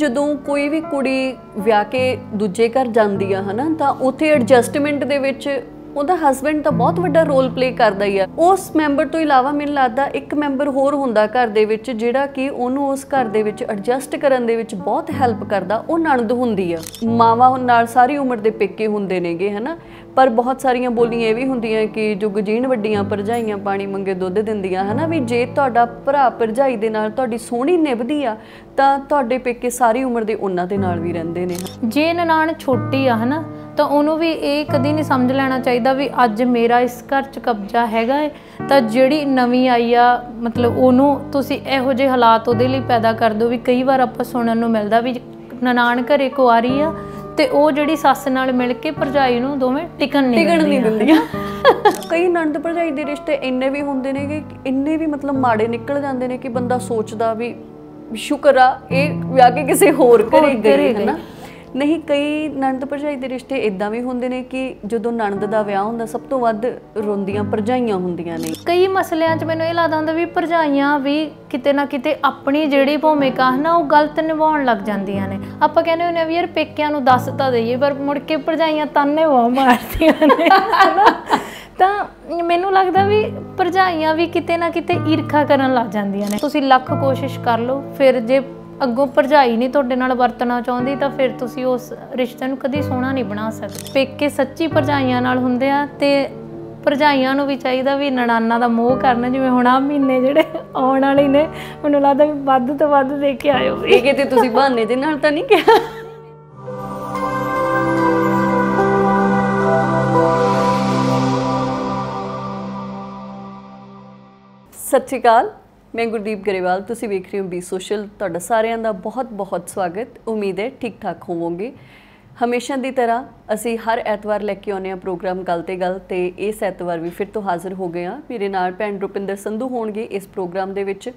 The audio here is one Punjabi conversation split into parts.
ਜਦੋਂ ਕੋਈ ਵੀ ਕੁੜੀ ਵਿਆਹ ਕੇ ਦੂਜੇ ਘਰ ਜਾਂਦੀ ਆ ਹਨਾ ਤਾਂ ਉੱਥੇ ਐਡਜਸਟਮੈਂਟ ਦੇ ਵਿੱਚ ਉਹਦਾ ਹਸਬੰਡ ਤਾਂ ਬਹੁਤ ਵੱਡਾ ਰੋਲ ਪਲੇ ਕਰਦਾ ਹੀ ਆ ਉਸ ਮੈਂਬਰ ਤੋਂ ਇਲਾਵਾ ਮੈਨੂੰ ਲੱਗਦਾ ਇੱਕ ਮੈਂਬਰ ਹੋਰ ਹੁੰਦਾ ਘਰ ਦੇ ਵਿੱਚ ਜਿਹੜਾ ਕਿ ਉਹਨੂੰ ਉਸ ਘਰ ਦੇ ਵਿੱਚ ਐਡਜਸਟ ਕਰਨ ਦੇ ਵਿੱਚ ਬਹੁਤ ਹੈਲਪ ਕਰਦਾ ਉਹ ਨਣਦ ਹੁੰਦੀ ਆ ਮਾਵਾ ਨਾਲ ਸਾਰੀ ਉਮਰ ਦੇ ਪੇਕੇ ਹੁੰਦੇ ਨੇਗੇ ਹਨਾ ਪਰ ਬਹੁਤ ਸਾਰੀਆਂ ਬੋਲੀਆਂ ਇਹ ਵੀ ਹੁੰਦੀਆਂ ਕਿ ਜੁਗ ਜੀਣ ਵੱਡੀਆਂ ਪਰਜਾਈਆਂ ਪਾਣੀ ਮੰਗੇ ਦੁੱਧ ਦਿੰਦੀਆਂ ਹਨਾ ਵੀ ਜੇ ਤੁਹਾਡਾ ਭਰਾ ਪਰਜਾਈ ਦੇ ਨਾਲ ਤੁਹਾਡੀ ਸੋਹਣੀ ਨਿਭਦੀ ਆ ਤਾਂ ਤੁਹਾਡੇ ਪੇਕੇ ਸਾਰੀ ਉਮਰ ਦੇ ਉਹਨਾਂ ਦੇ ਨਾਲ ਵੀ ਰਹਿੰਦੇ ਨੇ ਜੇ ਨਨਾਣ ਛੋਟੀ ਆ ਹਨਾ ਤਾਂ ਉਹਨੂੰ ਵੀ ਇਹ ਕਦੀ ਨਹੀਂ ਸਮਝ ਲੈਣਾ ਚਾਹੀਦਾ ਵੀ ਅੱਜ ਮੇਰਾ ਇਸ ਘਰ 'ਚ ਕਬਜ਼ਾ ਹੈਗਾ ਤਾਂ ਜਿਹੜੀ ਨਵੀਂ ਆਈ ਆ ਮਤਲਬ ਉਹਨੂੰ ਤੁਸੀਂ ਇਹੋ ਜਿਹੇ ਹਾਲਾਤ ਉਹਦੇ ਲਈ ਪੈਦਾ ਕਰ ਦਿਓ ਵੀ ਕਈ ਵਾਰ ਆਪਾਂ ਸੁਣਨ ਨੂੰ ਮਿਲਦਾ ਵੀ ਨਨਾਣ ਘਰੇ ਕੁਆਰੀ ਆ ਤੇ ਉਹ ਜਿਹੜੀ ਸੱਸ ਨਾਲ ਮਿਲ ਕੇ ਭਰਜਾਈ ਨੂੰ ਦੋਵੇਂ ਟਿਕਣ ਨਹੀਂ ਟਿਕਣ ਨਹੀਂ ਦਿੰਦੀਆਂ ਕਈ ਨੰਦ ਭਰਜਾਈ ਦੇ ਰਿਸ਼ਤੇ ਇੰਨੇ ਵੀ ਹੁੰਦੇ ਨੇ ਕਿ ਇੰਨੇ ਵੀ ਮਤਲਬ ਮਾੜੇ ਨਿਕਲ ਜਾਂਦੇ ਨੇ ਕਿ ਬੰਦਾ ਸੋਚਦਾ ਵੀ ਸ਼ੁਕਰ ਆ ਇਹ ਵਿਆਹ ਕੇ ਕਿਸੇ ਹੋਰ ਘਰੇ ਗਈ ਹੈ ਨਾ ਨਹੀਂ ਕਈ ਨਣਦ ਭਰਜਾਈ ਦੇ ਰਿਸ਼ਤੇ ਇਦਾਂ ਵੀ ਹੁੰਦੇ ਨੇ ਕਿ ਜਦੋਂ ਨਣਦ ਦਾ ਵਿਆਹ ਹੁੰਦਾ ਸਭ ਤੋਂ ਵੱਧ ਰੋਂਦੀਆਂ ਭਰਜਾਈਆਂ ਹੁੰਦੀਆਂ ਨੇ ਕਈ ਮਸਲਿਆਂ 'ਚ ਮੈਨੂੰ ਇਹ ਲੱਗਦਾ ਹੁੰਦਾ ਵੀ ਭਰਜਾਈਆਂ ਵੀ ਕਿਤੇ ਨਾ ਕਿਤੇ ਆਪਣੀ ਜਿਹੜੀ ਭੂਮਿਕਾ ਹੈ ਨਾ ਉਹ ਗਲਤ ਨਿਭਾਉਣ ਲੱਗ ਜਾਂਦੀਆਂ ਨੇ ਆਪਾਂ ਕਹਿੰਦੇ ਹੁੰਨੇ ਵੀ ਯਾਰ ਪੇਕਿਆਂ ਨੂੰ ਦੱਸ ਤਾਂ ਦਈਏ ਪਰ ਮੁੜ ਕੇ ਭਰਜਾਈਆਂ ਤਾਨੇ ਵਾ ਮਾਰਦੀਆਂ ਨੇ ਤਾਂ ਮੈਨੂੰ ਲੱਗਦਾ ਵੀ ਭਰਜਾਈਆਂ ਵੀ ਕਿਤੇ ਨਾ ਕਿਤੇ ਈਰਖਾ ਕਰਨ ਲੱਗ ਜਾਂਦੀਆਂ ਨੇ ਤੁਸੀਂ ਲੱਖ ਕੋਸ਼ਿਸ਼ ਕਰ ਲਓ ਫਿਰ ਜੇ ਅੱਗੋਂ ਭਰਜਾਈ ਨਹੀਂ ਤੁਹਾਡੇ ਨਾਲ ਵਰਤਣਾ ਚਾਹੁੰਦੀ ਤਾਂ ਫਿਰ ਤੁਸੀਂ ਉਸ ਰਿਸ਼ਤੇ ਨੂੰ ਕਦੀ ਸੋਹਣਾ ਨਹੀਂ ਬਣਾ ਸਕਦੇ ਪੇਕੇ ਸੱਚੀ ਭਰਜਾਈਆਂ ਨਾਲ ਹੁੰਦੇ ਆ ਤੇ ਭਰਜਾਈਆਂ ਨੂੰ ਵੀ ਚਾਹੀਦਾ ਵੀ ਨਣਾਨਾ ਦਾ ਮੋਹ ਕਰਨ ਜਿਵੇਂ ਹੁਣ ਆ ਮਹੀਨੇ ਜਿਹੜੇ ਆਉਣ ਵਾਲੇ ਨੇ ਮੈਨੂੰ ਲੱਗਦਾ ਵੀ ਵੱਧ ਤੋਂ ਵੱਧ ਦੇ ਕੇ ਆਇਓ ਇਹ ਕਿਤੇ ਤੁਸੀਂ ਬਹਾਨੇ ਦੇ ਨਾਲ ਤਾਂ ਨਹੀਂ ਕਿਹਾ ਸਤਿ ਸ਼੍ਰੀ ਅਕਾਲ ਮੈਂ ਗੁਰਦੀਪ ਗਰੇਵਾਲ ਤੁਸੀਂ ਵੇਖ ਰਹੇ ਹੋ ਬੀ ਸੋਸ਼ਲ ਤੁਹਾਡਾ ਸਾਰਿਆਂ ਦਾ ਬਹੁਤ-ਬਹੁਤ ਸਵਾਗਤ ਉਮੀਦ ਹੈ ਠੀਕ-ਠਾਕ ਹੋਵੋਗੇ ਹਮੇਸ਼ਾ ਦੀ ਤਰ੍ਹਾਂ ਅਸੀਂ ਹਰ ਐਤਵਾਰ ਲੈ ਕੇ ਆਉਨੇ ਆ ਪ੍ਰੋਗਰਾਮ ਗੱਲ ਤੇ ਗੱਲ ਤੇ ਇਸ ਐਤਵਾਰ ਵੀ ਫਿਰ ਤੋਂ ਹਾਜ਼ਰ ਹੋ ਗਏ ਆ ਮੇਰੇ ਨਾਲ ਭੈਣ ਰੁਪਿੰਦਰ ਸੰਧੂ ਹੋਣਗੇ ਇਸ ਪ੍ਰੋਗਰਾਮ ਦੇ ਵਿੱਚ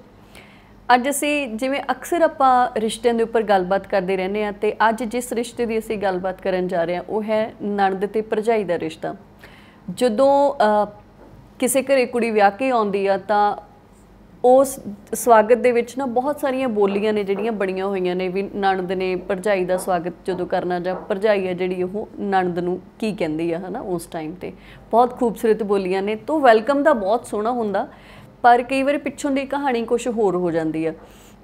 ਅੱਜ ਅਸੀਂ ਜਿਵੇਂ ਅਕਸਰ ਆਪਾਂ ਰਿਸ਼ਤਿਆਂ ਦੇ ਉੱਪਰ ਗੱਲਬਾਤ ਕਰਦੇ ਰਹਿੰਦੇ ਆ ਤੇ ਅੱਜ ਜਿਸ ਰਿਸ਼ਤੇ ਦੀ ਅਸੀਂ ਗੱਲਬਾਤ ਕਰਨ ਜਾ ਰਹੇ ਆ ਉਹ ਹੈ ਨਣਦ ਤੇ ਭਰਜਾਈ ਦਾ ਰਿਸ਼ਤਾ ਜਦੋਂ ਕਿਸੇ ਘਰੇ ਕੁੜੀ ਵਿਆਹ ਕੇ ਆਉਂਦੀ ਆ ਤਾਂ ਉਸ ਸਵਾਗਤ ਦੇ ਵਿੱਚ ਨਾ ਬਹੁਤ ਸਾਰੀਆਂ ਬੋਲੀਆਂ ਨੇ ਜਿਹੜੀਆਂ ਬਣੀਆਂ ਹੋਈਆਂ ਨੇ ਵੀ ਨਣਦ ਨੇ ਭਰਜਾਈ ਦਾ ਸਵਾਗਤ ਜਦੋਂ ਕਰਨਾ ਜਾਂ ਭਰਜਾਈ ਹੈ ਜਿਹੜੀ ਉਹ ਨਣਦ ਨੂੰ ਕੀ ਕਹਿੰਦੀ ਆ ਹਨਾ ਉਸ ਟਾਈਮ ਤੇ ਬਹੁਤ ਖੂਬਸੂਰਤ ਬੋਲੀਆਂ ਨੇ ਤੋਂ ਵੈਲਕਮ ਦਾ ਬਹੁਤ ਸੋਹਣਾ ਹੁੰਦਾ ਪਰ ਕਈ ਵਾਰ ਪਿੱਛੋਂ ਦੀ ਕਹਾਣੀ ਕੁਝ ਹੋਰ ਹੋ ਜਾਂਦੀ ਆ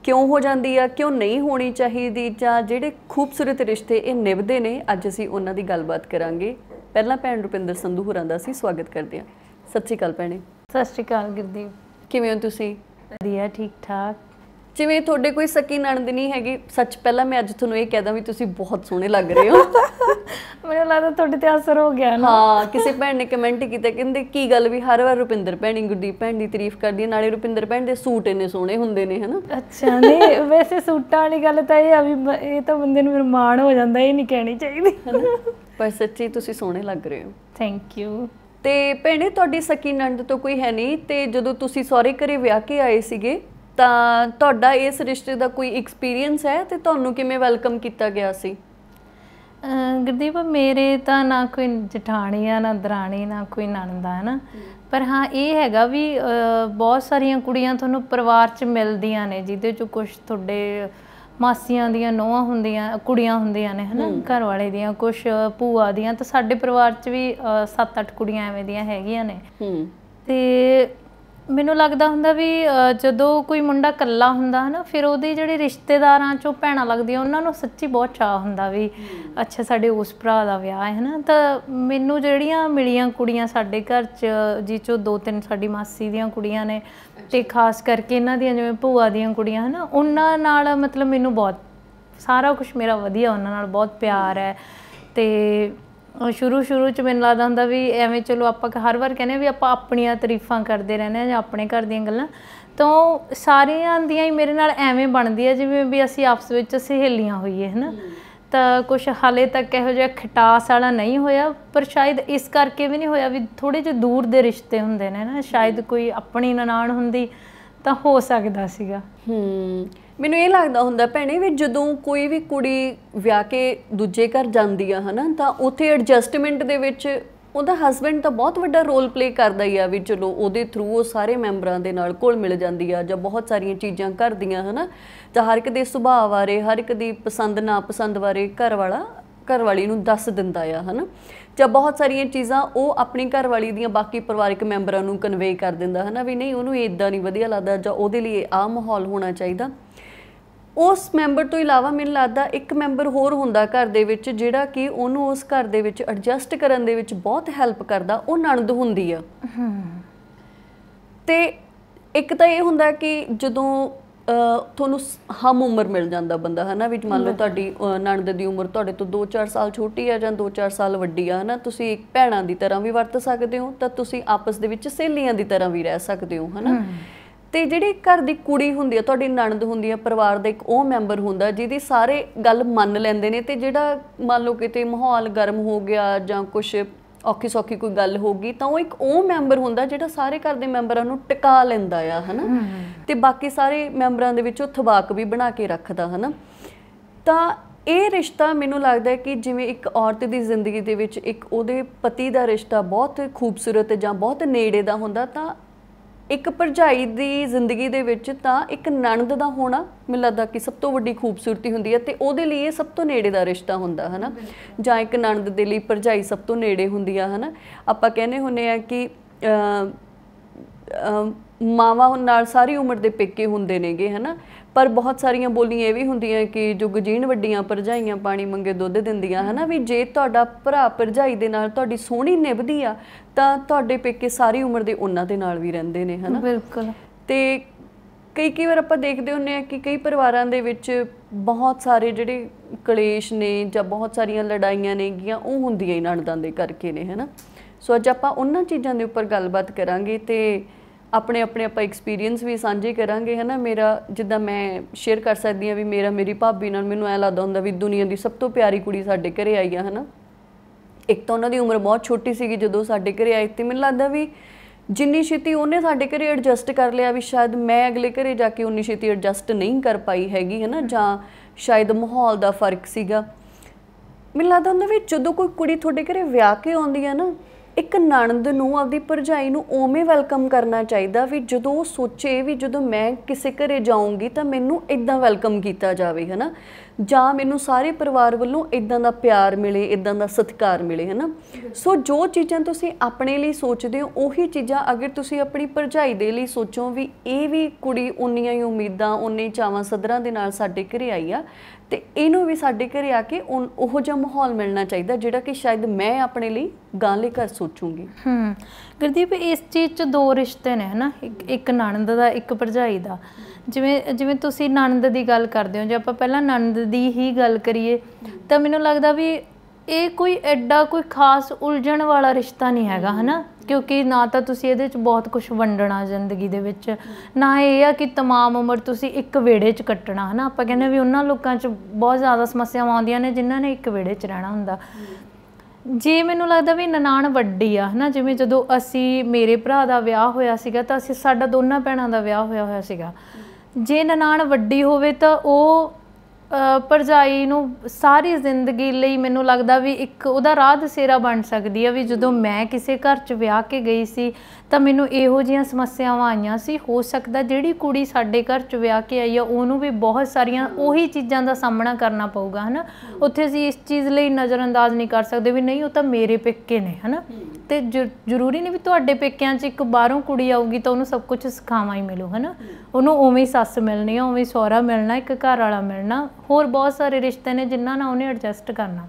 ਕਿਉਂ ਹੋ ਜਾਂਦੀ ਆ ਕਿਉਂ ਨਹੀਂ ਹੋਣੀ ਚਾਹੀਦੀ ਜਾਂ ਜਿਹੜੇ ਖੂਬਸੂਰਤ ਰਿਸ਼ਤੇ ਇਹ ਨਿਭਦੇ ਨੇ ਅੱਜ ਅਸੀਂ ਉਹਨਾਂ ਦੀ ਗੱਲਬਾਤ ਕਰਾਂਗੇ ਪਹਿਲਾਂ ਭੈਣ ਰੁਪਿੰਦਰ ਸੰਧੂ ਹੋਰਾਂ ਦਾ ਅਸੀਂ ਸਵਾਗਤ ਕਰਦੇ ਆ ਸਤਿ ਸ਼੍ਰੀ ਅਕਾਲ ਭੈਣੇ ਸਤਿ ਸ਼੍ਰੀ ਅਕਾਲ ਗਿਰਦੀ ਕਿਵੇਂ ਹੋ ਤੁਸੀਂ ਵਧੀਆ ਠੀਕ ਠਾਕ ਜਿਵੇਂ ਤੁਹਾਡੇ ਕੋਈ ਸਕੀ ਨਣਦ ਨਹੀਂ ਹੈਗੀ ਸੱਚ ਪਹਿਲਾਂ ਮੈਂ ਅੱਜ ਤੁਹਾਨੂੰ ਇਹ ਕਹਿਦਾ ਵੀ ਤੁਸੀਂ ਬਹੁਤ ਸੋਹਣੇ ਲੱਗ ਰਹੇ ਹੋ ਮੈਨੂੰ ਲੱਗਦਾ ਤੁਹਾਡੇ ਤੇ ਅਸਰ ਹੋ ਗਿਆ ਨਾ ਹਾਂ ਕਿਸੇ ਭੈਣ ਨੇ ਕਮੈਂਟ ਕੀਤਾ ਕਹਿੰਦੇ ਕੀ ਗੱਲ ਵੀ ਹਰ ਵਾਰ ਰੁਪਿੰਦਰ ਭੈਣ ਗੁੱਡੀ ਭੈਣ ਦੀ ਤਾਰੀਫ ਕਰਦੀ ਹੈ ਨਾਲੇ ਰੁਪਿੰਦਰ ਭੈਣ ਦੇ ਸੂਟ ਇੰਨੇ ਸੋਹਣੇ ਹੁੰਦੇ ਨੇ ਹਨਾ ਅੱਛਾ ਨਹੀਂ ਵੈਸੇ ਸੂਟਾਂ ਵਾਲੀ ਗੱਲ ਤਾਂ ਇਹ ਆ ਵੀ ਇਹ ਤਾਂ ਬੰਦੇ ਨੂੰ ਮਾਣ ਹੋ ਜਾਂਦਾ ਇਹ ਨਹੀਂ ਕਹਿਣੀ ਚਾਹੀਦੀ ਪਰ ਸੱਚੀ ਤੁਸੀਂ ਸੋਹਣੇ ਲੱਗ ਰਹੇ ਹੋ ਥੈਂਕ ਯੂ ਤੇ ਭੈਣੇ ਤੁਹਾਡੀ ਸਕੀ ਨੰਦ ਤੋਂ ਕੋਈ ਹੈ ਨਹੀਂ ਤੇ ਜਦੋਂ ਤੁਸੀਂ ਸਹੁਰੇ ਘਰੇ ਵਿਆਹ ਕੇ ਆਏ ਸੀਗੇ ਤਾਂ ਤੁਹਾਡਾ ਇਸ ਰਿਸ਼ਤੇ ਦਾ ਕੋਈ ਐਕਸਪੀਰੀਅੰਸ ਹੈ ਤੇ ਤੁਹਾਨੂੰ ਕਿਵੇਂ ਵੈਲਕਮ ਕੀਤਾ ਗਿਆ ਸੀ ਗੁਰਦੀਪ ਮੇਰੇ ਤਾਂ ਨਾ ਕੋਈ ਜਠਾਣੀ ਆ ਨਾ ਦਰਾਣੀ ਨਾ ਕੋਈ ਨਣਦਾ ਹੈ ਨਾ ਪਰ ਹਾਂ ਇਹ ਹੈਗਾ ਵੀ ਬਹੁਤ ਸਾਰੀਆਂ ਕੁੜੀਆਂ ਤੁਹਾਨੂੰ ਪਰਿਵਾਰ 'ਚ ਮਿਲਦੀਆਂ ਨੇ ਜਿਹਦੇ 'ਚ ਕੁਝ ਤੁਹਾਡੇ ਮਾਸੀਆਂ ਦੀਆਂ ਨੋਹਾਂ ਹੁੰਦੀਆਂ ਕੁੜੀਆਂ ਹੁੰਦੀਆਂ ਨੇ ਹਨਾ ਘਰ ਵਾਲੇ ਦੀਆਂ ਕੁਝ ਭੂਆ ਦੀਆਂ ਤਾਂ ਸਾਡੇ ਪਰਿਵਾਰ 'ਚ ਵੀ 7-8 ਕੁੜੀਆਂ ਐਵੇਂ ਦੀਆਂ ਹੈਗੀਆਂ ਨੇ ਤੇ ਮੈਨੂੰ ਲੱਗਦਾ ਹੁੰਦਾ ਵੀ ਜਦੋਂ ਕੋਈ ਮੁੰਡਾ ਕੱਲਾ ਹੁੰਦਾ ਹਨਾ ਫਿਰ ਉਹਦੇ ਜਿਹੜੇ ਰਿਸ਼ਤੇਦਾਰਾਂ ਚੋਂ ਭੈਣਾਂ ਲੱਗਦੀਆਂ ਉਹਨਾਂ ਨੂੰ ਸੱਚੀ ਬਹੁਤ ਚਾਹ ਹੁੰਦਾ ਵੀ ਅੱਛਾ ਸਾਡੇ ਉਸ ਭਰਾ ਦਾ ਵਿਆਹ ਹੈ ਹਨਾ ਤਾਂ ਮੈਨੂੰ ਜਿਹੜੀਆਂ ਮਿਲੀਆਂ ਕੁੜੀਆਂ ਸਾਡੇ ਘਰ ਚ ਜੀ ਚੋਂ ਦੋ ਤਿੰਨ ਸਾਡੀ ਮਾਸੀ ਦੀਆਂ ਕੁੜੀਆਂ ਨੇ ਤੇ ਖਾਸ ਕਰਕੇ ਇਹਨਾਂ ਦੀਆਂ ਜਿਵੇਂ ਭੂਆ ਦੀਆਂ ਕੁੜੀਆਂ ਹਨਾ ਉਹਨਾਂ ਨਾਲ ਮਤਲਬ ਮੈਨੂੰ ਬਹੁਤ ਸਾਰਾ ਕੁਝ ਮੇਰਾ ਵਧੀਆ ਉਹਨਾਂ ਨਾਲ ਬਹੁਤ ਪਿਆਰ ਹੈ ਤੇ ਸ਼ੁਰੂ ਸ਼ੁਰੂ ਚ ਮੈਨੂੰ ਲੱਗਦਾ ਹੁੰਦਾ ਵੀ ਐਵੇਂ ਚਲੋ ਆਪਾਂ ਹਰ ਵਾਰ ਕਹਿੰਦੇ ਵੀ ਆਪਾਂ ਆਪਣੀਆਂ ਤਾਰੀਫਾਂ ਕਰਦੇ ਰਹਿੰਦੇ ਆ ਜਾਂ ਆਪਣੇ ਘਰ ਦੀਆਂ ਗੱਲਾਂ ਤਾਂ ਸਾਰਿਆਂ ਦੀਆਂ ਹੀ ਮੇਰੇ ਨਾਲ ਐਵੇਂ ਬਣਦੀ ਹੈ ਜਿਵੇਂ ਵੀ ਅਸੀਂ ਆਪਸ ਵਿੱਚ ਸਹੇਲੀਆਂ ਹੋਈਏ ਹਨਾ ਤਾਂ ਕੁਝ ਹਾਲੇ ਤੱਕ ਇਹੋ ਜਿਹਾ ਖਟਾਸ ਵਾਲਾ ਨਹੀਂ ਹੋਇਆ ਪਰ ਸ਼ਾਇਦ ਇਸ ਕਰਕੇ ਵੀ ਨਹੀਂ ਹੋਇਆ ਵੀ ਥੋੜੇ ਜਿਹਾ ਦੂਰ ਦੇ ਰਿਸ਼ਤੇ ਹੁੰਦੇ ਨੇ ਨਾ ਸ਼ਾਇਦ ਕੋਈ ਆਪਣੀ ਨਨਾਣ ਹੁੰਦੀ ਤਾਂ ਹੋ ਸਕਦਾ ਸੀਗਾ ਹੂੰ ਮੈਨੂੰ ਇਹ ਲੱਗਦਾ ਹੁੰਦਾ ਭੈਣੇ ਵੀ ਜਦੋਂ ਕੋਈ ਵੀ ਕੁੜੀ ਵਿਆਹ ਕੇ ਦੂਜੇ ਘਰ ਜਾਂਦੀ ਆ ਹਨਾ ਤਾਂ ਉੱਥੇ ਐਡਜਸਟਮੈਂਟ ਦੇ ਵਿੱਚ ਉਹਦਾ ਹਸਬੰਡ ਤਾਂ ਬਹੁਤ ਵੱਡਾ ਰੋਲ ਪਲੇ ਕਰਦਾ ਹੀ ਆ ਵੀ ਚਲੋ ਉਹਦੇ ਥਰੂ ਉਹ ਸਾਰੇ ਮੈਂਬਰਾਂ ਦੇ ਨਾਲ ਕੋਲ ਮਿਲ ਜਾਂਦੀ ਆ ਜਾਂ ਬਹੁਤ ਸਾਰੀਆਂ ਚੀਜ਼ਾਂ ਕਰਦੀਆਂ ਹਨਾ ਤਾਂ ਹਰ ਇੱਕ ਦੇ ਸੁਭਾਅ ਬਾਰੇ ਹਰ ਇੱਕ ਦੀ ਪਸੰਦ ਨਾ ਪਸੰਦ ਬਾਰੇ ਘਰ ਵਾਲਾ ਘਰ ਵਾਲੀ ਨੂੰ ਦੱਸ ਦਿੰਦਾ ਆ ਹਨਾ ਜਾਂ ਬਹੁਤ ਸਾਰੀਆਂ ਚੀਜ਼ਾਂ ਉਹ ਆਪਣੀ ਘਰ ਵਾਲੀ ਦੀਆਂ ਬਾਕੀ ਪਰਿਵਾਰਿਕ ਮੈਂਬਰਾਂ ਨੂੰ ਕਨਵੇ ਕਰ ਦਿੰਦਾ ਹਨਾ ਵੀ ਨਹੀਂ ਉਹਨੂੰ ਇਦਾਂ ਨਹੀਂ ਵਧੀਆ ਲੱਗਦਾ ਜਾਂ ਉਹਦੇ ਲਈ ਆ ਮਾਹੌਲ ਹੋਣਾ ਚਾਹੀਦਾ ਉਸ ਮੈਂਬਰ ਤੋਂ ਇਲਾਵਾ ਮੈਨੂੰ ਲੱਗਦਾ ਇੱਕ ਮੈਂਬਰ ਹੋਰ ਹੁੰਦਾ ਘਰ ਦੇ ਵਿੱਚ ਜਿਹੜਾ ਕਿ ਉਹਨੂੰ ਉਸ ਘਰ ਦੇ ਵਿੱਚ ਐਡਜਸਟ ਕਰਨ ਦੇ ਵਿੱਚ ਬਹੁਤ ਹੈਲਪ ਕਰਦਾ ਉਹ ਨਣਦ ਹੁੰਦੀ ਆ ਤੇ ਇੱਕ ਤਾਂ ਇਹ ਹੁੰਦਾ ਕਿ ਜਦੋਂ ਤੁਹਾਨੂੰ ਹਮ ਉਮਰ ਮਿਲ ਜਾਂਦਾ ਬੰਦਾ ਹਨਾ ਵਿੱਚ ਮੰਨ ਲਓ ਤੁਹਾਡੀ ਨਣਦ ਦੀ ਉਮਰ ਤੁਹਾਡੇ ਤੋਂ 2-4 ਸਾਲ ਛੋਟੀ ਆ ਜਾਂ 2-4 ਸਾਲ ਵੱਡੀ ਆ ਹਨਾ ਤੁਸੀਂ ਇੱਕ ਭੈਣਾਂ ਦੀ ਤਰ੍ਹਾਂ ਵੀ ਵਰਤ ਸਕਦੇ ਹੋ ਤਾਂ ਤੁਸੀਂ ਆਪਸ ਦੇ ਵਿੱਚ ਸਹੇਲੀਆਂ ਦੀ ਤਰ੍ਹਾਂ ਵੀ ਰਹਿ ਸਕਦੇ ਹੋ ਹਨਾ ਤੇ ਜਿਹੜੀ ਘਰ ਦੀ ਕੁੜੀ ਹੁੰਦੀ ਆ ਤੁਹਾਡੀ ਨਣਦ ਹੁੰਦੀ ਆ ਪਰਿਵਾਰ ਦਾ ਇੱਕ ਉਹ ਮੈਂਬਰ ਹੁੰਦਾ ਜਿਹਦੀ ਸਾਰੇ ਗੱਲ ਮੰਨ ਲੈਂਦੇ ਨੇ ਤੇ ਜਿਹੜਾ ਮੰਨ ਲਓ ਕਿਤੇ ਮਾਹੌਲ ਗਰਮ ਹੋ ਗਿਆ ਜਾਂ ਕੁਝ ਔਖੀ ਸੌਖੀ ਕੋਈ ਗੱਲ ਹੋ ਗਈ ਤਾਂ ਉਹ ਇੱਕ ਉਹ ਮੈਂਬਰ ਹੁੰਦਾ ਜਿਹੜਾ ਸਾਰੇ ਘਰ ਦੇ ਮੈਂਬਰਾਂ ਨੂੰ ਟਿਕਾ ਲੈਂਦਾ ਆ ਹਨਾ ਤੇ ਬਾਕੀ ਸਾਰੇ ਮੈਂਬਰਾਂ ਦੇ ਵਿੱਚੋਂ ਥਵਾਕ ਵੀ ਬਣਾ ਕੇ ਰੱਖਦਾ ਹਨਾ ਤਾਂ ਇਹ ਰਿਸ਼ਤਾ ਮੈਨੂੰ ਲੱਗਦਾ ਹੈ ਕਿ ਜਿਵੇਂ ਇੱਕ ਔਰਤ ਦੀ ਜ਼ਿੰਦਗੀ ਦੇ ਵਿੱਚ ਇੱਕ ਉਹਦੇ ਪਤੀ ਦਾ ਰਿਸ਼ਤਾ ਬਹੁਤ ਖੂਬਸੂਰਤ ਜਾਂ ਬਹੁਤ ਨੇੜੇ ਦਾ ਹੁੰਦਾ ਤਾਂ ਇੱਕ ਭਰਜਾਈ ਦੀ ਜ਼ਿੰਦਗੀ ਦੇ ਵਿੱਚ ਤਾਂ ਇੱਕ ਨਣਦ ਦਾ ਹੋਣਾ ਮੈਨੂੰ ਲੱਗਦਾ ਕਿ ਸਭ ਤੋਂ ਵੱਡੀ ਖੂਬਸੂਰਤੀ ਹੁੰਦੀ ਹੈ ਤੇ ਉਹਦੇ ਲਈ ਇਹ ਸਭ ਤੋਂ ਨੇੜੇ ਦਾ ਰਿਸ਼ਤਾ ਹੁੰਦਾ ਹਨਾ ਜਾਂ ਇੱਕ ਨਣਦ ਦੇ ਲਈ ਭਰਜਾਈ ਸਭ ਤੋਂ ਨੇੜੇ ਹੁੰਦੀ ਆ ਹਨਾ ਆਪਾਂ ਕਹਿੰਦੇ ਹੁੰਨੇ ਆ ਕਿ ਮਾਵਾ ਨਾਲ ਸਾਰੀ ਉਮਰ ਦੇ ਪੇਕੇ ਹੁੰਦੇ ਨੇਗੇ ਹਨਾ ਪਰ ਬਹੁਤ ਸਾਰੀਆਂ ਬੋਲੀਆਂ ਇਹ ਵੀ ਹੁੰਦੀਆਂ ਕਿ ਜੁਗ ਜੀਣ ਵੱਡੀਆਂ ਪਰਜਾਈਆਂ ਪਾਣੀ ਮੰਗੇ ਦੁੱਧ ਦਿੰਦੀਆਂ ਹਨਾ ਵੀ ਜੇ ਤੁਹਾਡਾ ਭਰਾ ਪਰਜਾਈ ਦੇ ਨਾਲ ਤੁਹਾਡੀ ਸੋਹਣੀ ਨਿਭਦੀ ਆ ਤਾਂ ਤੁਹਾਡੇ ਪੇਕੇ ਸਾਰੀ ਉਮਰ ਦੇ ਉਹਨਾਂ ਦੇ ਨਾਲ ਵੀ ਰਹਿੰਦੇ ਨੇ ਹਨਾ ਬਿਲਕੁਲ ਤੇ ਕਈ ਕਈ ਵਾਰ ਆਪਾਂ ਦੇਖਦੇ ਹੁੰਨੇ ਆ ਕਿ ਕਈ ਪਰਿਵਾਰਾਂ ਦੇ ਵਿੱਚ ਬਹੁਤ ਸਾਰੇ ਜਿਹੜੇ ਕਲੇਸ਼ ਨੇ ਜਾਂ ਬਹੁਤ ਸਾਰੀਆਂ ਲੜਾਈਆਂ ਨੇ ਗੀਆਂ ਉਹ ਹੁੰਦੀਆਂ ਇਹਨਾਂ ਨਣਦਾਂ ਦੇ ਕਰਕੇ ਨੇ ਹਨਾ ਸੋ ਅੱਜ ਆਪਾਂ ਉਹਨਾਂ ਚੀਜ਼ਾਂ ਦੇ ਉੱਪਰ ਗੱਲਬਾਤ ਕਰਾਂਗੇ ਤੇ ਆਪਣੇ ਆਪਣੇ ਆਪਾਂ ਐਕਸਪੀਰੀਅੰਸ ਵੀ ਸਾਂਝੇ ਕਰਾਂਗੇ ਹਨਾ ਮੇਰਾ ਜਿੱਦਾਂ ਮੈਂ ਸ਼ੇਅਰ ਕਰ ਸਕਦੀ ਆ ਵੀ ਮੇਰਾ ਮੇਰੀ ਭਾਬੀ ਨਾਲ ਮੈਨੂੰ ਐ ਲੱਗਦਾ ਹੁੰਦਾ ਵੀ ਦੁਨੀਆ ਦੀ ਸਭ ਤੋਂ ਪਿਆਰੀ ਕੁੜੀ ਸਾਡੇ ਘਰੇ ਆਈ ਆ ਹਨਾ ਇੱਕ ਤਾਂ ਉਹਨਾਂ ਦੀ ਉਮਰ ਬਹੁਤ ਛੋਟੀ ਸੀਗੀ ਜਦੋਂ ਸਾਡੇ ਘਰੇ ਆਈ ਤੇ ਮੈਨੂੰ ਲੱਗਦਾ ਵੀ ਜਿੰਨੀ ਛੇਤੀ ਉਹਨੇ ਸਾਡੇ ਘਰੇ ਐਡਜਸਟ ਕਰ ਲਿਆ ਵੀ ਸ਼ਾਇਦ ਮੈਂ ਅਗਲੇ ਘਰੇ ਜਾ ਕੇ ਉਨੀ ਛੇਤੀ ਐਡਜਸਟ ਨਹੀਂ ਕਰ ਪਾਈ ਹੈਗੀ ਹਨਾ ਜਾਂ ਸ਼ਾਇਦ ਮਾਹੌਲ ਦਾ ਫਰਕ ਸੀਗਾ ਮੈਨੂੰ ਲੱਗਦਾ ਹੁੰਦਾ ਵੀ ਜਦੋਂ ਕੋਈ ਕੁੜੀ ਤੁਹਾਡੇ ਘਰੇ ਵਿਆਹ ਕੇ ਆਉਂਦੀ ਆ ਨਾ ਇੱਕ ਨਣਦ ਨੂੰ ਆਪਦੀ ਭਰਜਾਈ ਨੂੰ ਓਵੇਂ ਵੈਲਕਮ ਕਰਨਾ ਚਾਹੀਦਾ ਵੀ ਜਦੋਂ ਉਹ ਸੋਚੇ ਵੀ ਜਦੋਂ ਮੈਂ ਕਿਸੇ ਘਰੇ ਜਾਊਂਗੀ ਤਾਂ ਮੈਨੂੰ ਇਦਾਂ ਵੈਲਕਮ ਕੀਤਾ ਜਾਵੇ ਹਨਾ ਜਾਂ ਮੈਨੂੰ ਸਾਰੇ ਪਰਿਵਾਰ ਵੱਲੋਂ ਇਦਾਂ ਦਾ ਪਿਆਰ ਮਿਲੇ ਇਦਾਂ ਦਾ ਸਤਿਕਾਰ ਮਿਲੇ ਹੈ ਨਾ ਸੋ ਜੋ ਚੀਜ਼ਾਂ ਤੁਸੀਂ ਆਪਣੇ ਲਈ ਸੋਚਦੇ ਹੋ ਉਹੀ ਚੀਜ਼ਾਂ ਅਗਰ ਤੁਸੀਂ ਆਪਣੀ ਪਰਜਾਈ ਦੇ ਲਈ ਸੋਚੋ ਵੀ ਇਹ ਵੀ ਕੁੜੀ ਉਨੀਆਂ ਹੀ ਉਮੀਦਾਂ ਉਨੇ ਚਾਵਾਂ ਸਦਰਾਂ ਦੇ ਨਾਲ ਸਾਡੇ ਘਰੇ ਆਈ ਆ ਤੇ ਇਹਨੂੰ ਵੀ ਸਾਡੇ ਘਰੇ ਆ ਕੇ ਉਹੋ ਜਿਹਾ ਮਾਹੌਲ ਮਿਲਣਾ ਚਾਹੀਦਾ ਜਿਹੜਾ ਕਿ ਸ਼ਾਇਦ ਮੈਂ ਆਪਣੇ ਲਈ ਗਾਂ ਲਈ ਘਰ ਸੋਚੂੰਗੀ ਹੂੰ ਗੁਰਦੀਪ ਇਸ ਚੀਜ਼ 'ਚ ਦੋ ਰਿਸ਼ਤੇ ਨੇ ਹਨਾ ਇੱਕ ਨਣਦ ਦਾ ਇੱਕ ਭਰਜਾਈ ਦਾ ਜਿਵੇਂ ਜਿਵੇਂ ਤੁਸੀਂ ਨਣਦ ਦੀ ਗੱਲ ਕਰਦੇ ਹੋ ਜੇ ਆਪਾਂ ਪਹਿਲਾਂ ਨਣਦ ਦੀ ਹੀ ਗੱਲ ਕਰੀਏ ਤਾਂ ਮੈਨੂੰ ਲੱਗਦਾ ਵੀ ਇਹ ਕੋਈ ਐਡਾ ਕੋਈ ਖਾਸ ਉਲਝਣ ਵਾਲਾ ਰਿਸ਼ਤਾ ਨਹੀਂ ਹੈਗਾ ਹਨਾ ਕਿਉਂਕਿ ਨਾ ਤਾਂ ਤੁਸੀਂ ਇਹਦੇ ਵਿੱਚ ਬਹੁਤ ਕੁਝ ਵੰਡਣਾ ਜ਼ਿੰਦਗੀ ਦੇ ਵਿੱਚ ਨਾ ਇਹ ਆ ਕਿ तमाम ਉਮਰ ਤੁਸੀਂ ਇੱਕ ਵੇੜੇ 'ਚ ਕੱਟਣਾ ਹਨਾ ਆਪਾਂ ਕਹਿੰਦੇ ਵੀ ਉਹਨਾਂ ਲੋਕਾਂ 'ਚ ਬਹੁਤ ਜ਼ਿਆਦਾ ਸਮੱਸਿਆਵਾਂ ਆਉਂਦੀਆਂ ਨੇ ਜਿਨ੍ਹਾਂ ਨੇ ਇੱਕ ਵੇੜੇ 'ਚ ਰਹਿਣਾ ਹੁੰਦਾ ਜੇ ਮੈਨੂੰ ਲੱਗਦਾ ਵੀ ਨਨਾਣ ਵੱਡੀ ਆ ਹਨਾ ਜਿਵੇਂ ਜਦੋਂ ਅਸੀਂ ਮੇਰੇ ਭਰਾ ਦਾ ਵਿਆਹ ਹੋਇਆ ਸੀਗਾ ਤਾਂ ਅਸੀਂ ਸਾਡਾ ਦੋਨਾਂ ਭੈਣਾਂ ਦਾ ਵਿਆਹ ਹੋਇਆ ਹੋਇਆ ਸੀਗਾ ਜੇ ਨਨਾਣ ਵੱਡੀ ਹੋਵੇ ਤਾਂ ਉਹ ਪਰਜਾਈ ਨੂੰ ਸਾਰੀ ਜ਼ਿੰਦਗੀ ਲਈ ਮੈਨੂੰ ਲੱਗਦਾ ਵੀ ਇੱਕ ਉਹਦਾ ਰਾਹ ਦਸੇਰਾ ਬਣ ਸਕਦੀ ਆ ਵੀ ਜਦੋਂ ਮੈਂ ਕਿਸੇ ਘਰ 'ਚ ਵਿਆਹ ਕੇ ਗਈ ਸੀ ਤਾਂ ਮੈਨੂੰ ਇਹੋ ਜੀਆਂ ਸਮੱਸਿਆਵਾਂ ਆਈਆਂ ਸੀ ਹੋ ਸਕਦਾ ਜਿਹੜੀ ਕੁੜੀ ਸਾਡੇ ਘਰ 'ਚ ਵਿਆਹ ਕੇ ਆਈ ਆ ਉਹਨੂੰ ਵੀ ਬਹੁਤ ਸਾਰੀਆਂ ਉਹੀ ਚੀਜ਼ਾਂ ਦਾ ਸਾਹਮਣਾ ਕਰਨਾ ਪਊਗਾ ਹਨਾ ਉੱਥੇ ਅਸੀਂ ਇਸ ਚੀਜ਼ ਲਈ ਨਜ਼ਰਅੰਦਾਜ਼ ਨਹੀਂ ਕਰ ਸਕਦੇ ਵੀ ਨਹੀਂ ਉਹ ਤਾਂ ਮੇਰੇ ਪੇਕੇ ਨੇ ਹਨਾ ਤੇ ਜ਼ਰੂਰੀ ਨਹੀਂ ਵੀ ਤੁਹਾਡੇ ਪੇਕਿਆਂ 'ਚ ਇੱਕ ਬਾਹਰੋਂ ਕੁੜੀ ਆਊਗੀ ਤਾਂ ਉਹਨੂੰ ਸਭ ਕੁਝ ਸਿਖਾਵਾਂ ਹੀ ਮਿਲੂ ਹਨਾ ਉਹਨੂੰ ਉਵੇਂ ਹੀ ਸੱਸ ਮਿਲਣੀ ਆ ਉਵੇਂ ਹੀ ਸਹੁਰਾ ਮਿਲਣਾ ਇੱਕ ਘਰ ਵਾਲਾ ਮਿਲਣਾ ਹੋਰ ਬਹੁਤ ਸਾਰੇ ਰਿਸ਼ਤੇ ਨੇ ਜਿਨ੍ਹਾਂ ਨਾਲ ਉਹਨੇ ਐਡਜਸਟ ਕਰਨਾ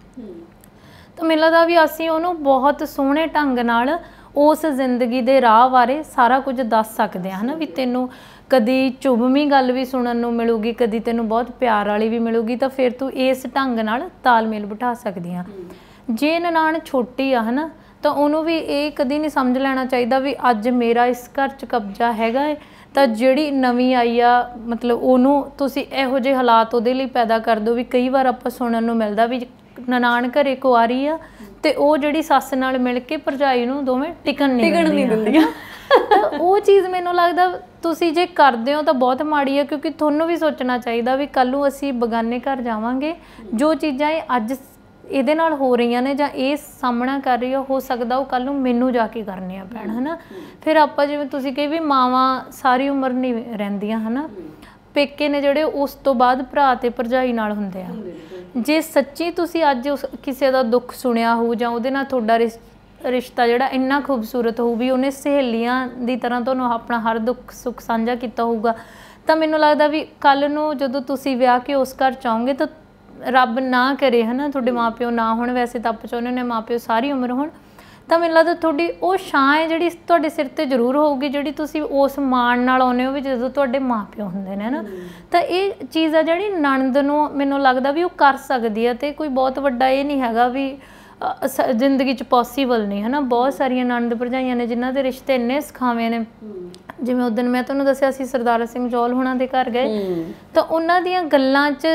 ਤਾਂ ਮੈਨੂੰ ਲੱਗਦਾ ਵੀ ਅਸੀਂ ਉਹਨੂੰ ਬਹੁਤ ਸੋਹਣੇ ਢੰਗ ਨਾਲ ਉਸ ਜ਼ਿੰਦਗੀ ਦੇ ਰਾਹ ਬਾਰੇ ਸਾਰਾ ਕੁਝ ਦੱਸ ਸਕਦੇ ਹਾਂ ਹਨਾ ਵੀ ਤੈਨੂੰ ਕਦੀ ਚੁਭਵੀਂ ਗੱਲ ਵੀ ਸੁਣਨ ਨੂੰ ਮਿਲੂਗੀ ਕਦੀ ਤੈਨੂੰ ਬਹੁਤ ਪਿਆਰ ਵਾਲੀ ਵੀ ਮਿਲੂਗੀ ਤਾਂ ਫਿਰ ਤੂੰ ਇਸ ਢੰਗ ਨਾਲ ਤਾਲਮੇਲ ਬਿਠਾ ਸਕਦੀ ਆ ਜੇ ਨਨਾਣ ਛੋਟੀ ਆ ਹਨਾ ਤਾਂ ਉਹਨੂੰ ਵੀ ਇਹ ਕਦੀ ਨਹੀਂ ਸਮਝ ਲੈਣਾ ਚਾਹੀਦਾ ਵੀ ਅੱਜ ਮੇਰਾ ਇਸ ਘਰ 'ਚ ਕਬਜ਼ਾ ਹੈਗਾ ਹੈ ਤਾਂ ਜਿਹੜੀ ਨਵੀਂ ਆਈ ਆ ਮਤਲਬ ਉਹਨੂੰ ਤੁਸੀਂ ਇਹੋ ਜਿਹੇ ਹਾਲਾਤ ਉਹਦੇ ਲਈ ਪੈਦਾ ਕਰ ਦਿਓ ਵੀ ਕਈ ਵਾਰ ਆਪਾਂ ਸੁਣਨ ਨੂੰ ਮਿਲਦਾ ਵੀ ਨਨਾਣ ਘਰੇ ਕੁਆਰੀ ਆ ਤੇ ਉਹ ਜਿਹੜੀ ਸੱਸ ਨਾਲ ਮਿਲ ਕੇ ਭਰਜਾਈ ਨੂੰ ਦੋਵੇਂ ਟਿਕਣ ਨਹੀਂ ਟਿਕਣ ਨਹੀਂ ਦਿੰਦੀਆਂ ਉਹ ਚੀਜ਼ ਮੈਨੂੰ ਲੱਗਦਾ ਤੁਸੀਂ ਜੇ ਕਰਦੇ ਹੋ ਤਾਂ ਬਹੁਤ ਮਾੜੀ ਆ ਕਿਉਂਕਿ ਤੁਹਾਨੂੰ ਵੀ ਸੋਚਣਾ ਚਾਹੀਦਾ ਵੀ ਕੱਲ ਨੂੰ ਅਸੀਂ ਬਗਾਨੇ ਘਰ ਜਾਵਾਂਗੇ ਜੋ ਚੀਜ਼ਾਂ ਇਹ ਅੱਜ ਇਹਦੇ ਨਾਲ ਹੋ ਰਹੀਆਂ ਨੇ ਜਾਂ ਇਹ ਸਾਹਮਣਾ ਕਰ ਰਹੀ ਹੋ ਸਕਦਾ ਉਹ ਕੱਲ ਨੂੰ ਮੈਨੂੰ ਜਾ ਕੇ ਕਰਨੀਆਂ ਪੈਣ ਹਨਾ ਫਿਰ ਆਪਾਂ ਜਿਵੇਂ ਤੁਸੀਂ ਕਹੀ ਵੀ ਮਾਵਾ ਸਾਰੀ ਉਮਰ ਨਹੀਂ ਰਹਿੰਦੀਆਂ ਹਨਾ ਪੇਕੇ ਨੇ ਜਿਹੜੇ ਉਸ ਤੋਂ ਬਾਅਦ ਭਰਾ ਤੇ ਭਰਜਾਈ ਨਾਲ ਹੁੰਦੇ ਆ ਜੇ ਸੱਚੀ ਤੁਸੀਂ ਅੱਜ ਕਿਸੇ ਦਾ ਦੁੱਖ ਸੁਣਿਆ ਹੋ ਜਾਂ ਉਹਦੇ ਨਾਲ ਤੁਹਾਡਾ ਰਿਸ਼ਤਾ ਜਿਹੜਾ ਇੰਨਾ ਖੂਬਸੂਰਤ ਹੋਊ ਵੀ ਉਹਨੇ ਸਹੇਲੀਆਂ ਦੀ ਤਰ੍ਹਾਂ ਤੁਹਾਨੂੰ ਆਪਣਾ ਹਰ ਦੁੱਖ ਸੁੱਖ ਸਾਂਝਾ ਕੀਤਾ ਹੋਊਗਾ ਤਾਂ ਮੈਨੂੰ ਲੱਗਦਾ ਵੀ ਕੱਲ ਨੂੰ ਜਦੋਂ ਤੁਸੀਂ ਵਿਆਹ ਕੇ ਉਸ ਘਰ ਚਾਹੋਗੇ ਤਾਂ ਰੱਬ ਨਾ ਕਰੇ ਹਨਾ ਤੁਹਾਡੇ ਮਾਪਿਓ ਨਾ ਹੋਣ ਵੈਸੇ ਤਾਂ ਪਚੋ ਉਹਨੇ ਨੇ ਮਾਪਿਓ ਸਾਰੀ ਉਮਰ ਹੋਣ ਤਾਂ ਮੈਨੂੰ ਲੱਗਦਾ ਤੁਹਾਡੀ ਉਹ ਛਾਂ ਹੈ ਜਿਹੜੀ ਤੁਹਾਡੇ ਸਿਰ ਤੇ ਜ਼ਰੂਰ ਹੋਊਗੀ ਜਿਹੜੀ ਤੁਸੀਂ ਉਸ ਮਾਣ ਨਾਲ ਆਉਨੇ ਹੋ ਵੀ ਜਦੋਂ ਤੁਹਾਡੇ ਮਾਪਿਓ ਹੁੰਦੇ ਨੇ ਹਨਾ ਤਾਂ ਇਹ ਚੀਜ਼ ਆ ਜਿਹੜੀ ਨਣਦ ਨੂੰ ਮੈਨੂੰ ਲੱਗਦਾ ਵੀ ਉਹ ਕਰ ਸਕਦੀ ਹੈ ਤੇ ਕੋਈ ਬਹੁਤ ਵੱਡਾ ਇਹ ਨਹੀਂ ਹੈਗਾ ਵੀ ਜ਼ਿੰਦਗੀ ਚ ਪੋਸੀਬਲ ਨਹੀਂ ਹਨਾ ਬਹੁਤ ਸਾਰੀਆਂ ਨਣਦ ਭਰਜਾਈਆਂ ਨੇ ਜਿਨ੍ਹਾਂ ਦੇ ਰਿਸ਼ਤੇ ਇੰਨੇ ਸਖਾਵੇਂ ਨੇ ਜਿਵੇਂ ਦਿਨ ਮੈਂ ਤੁਹਾਨੂੰ ਦੱਸਿਆ ਸੀ ਸਰਦਾਰ ਸਿੰਘ ਜੋਲ ਹੁਣਾਂ ਦੇ ਘਰ ਗਏ ਤਾਂ ਉਹਨਾਂ ਦੀਆਂ ਗੱਲਾਂ 'ਚ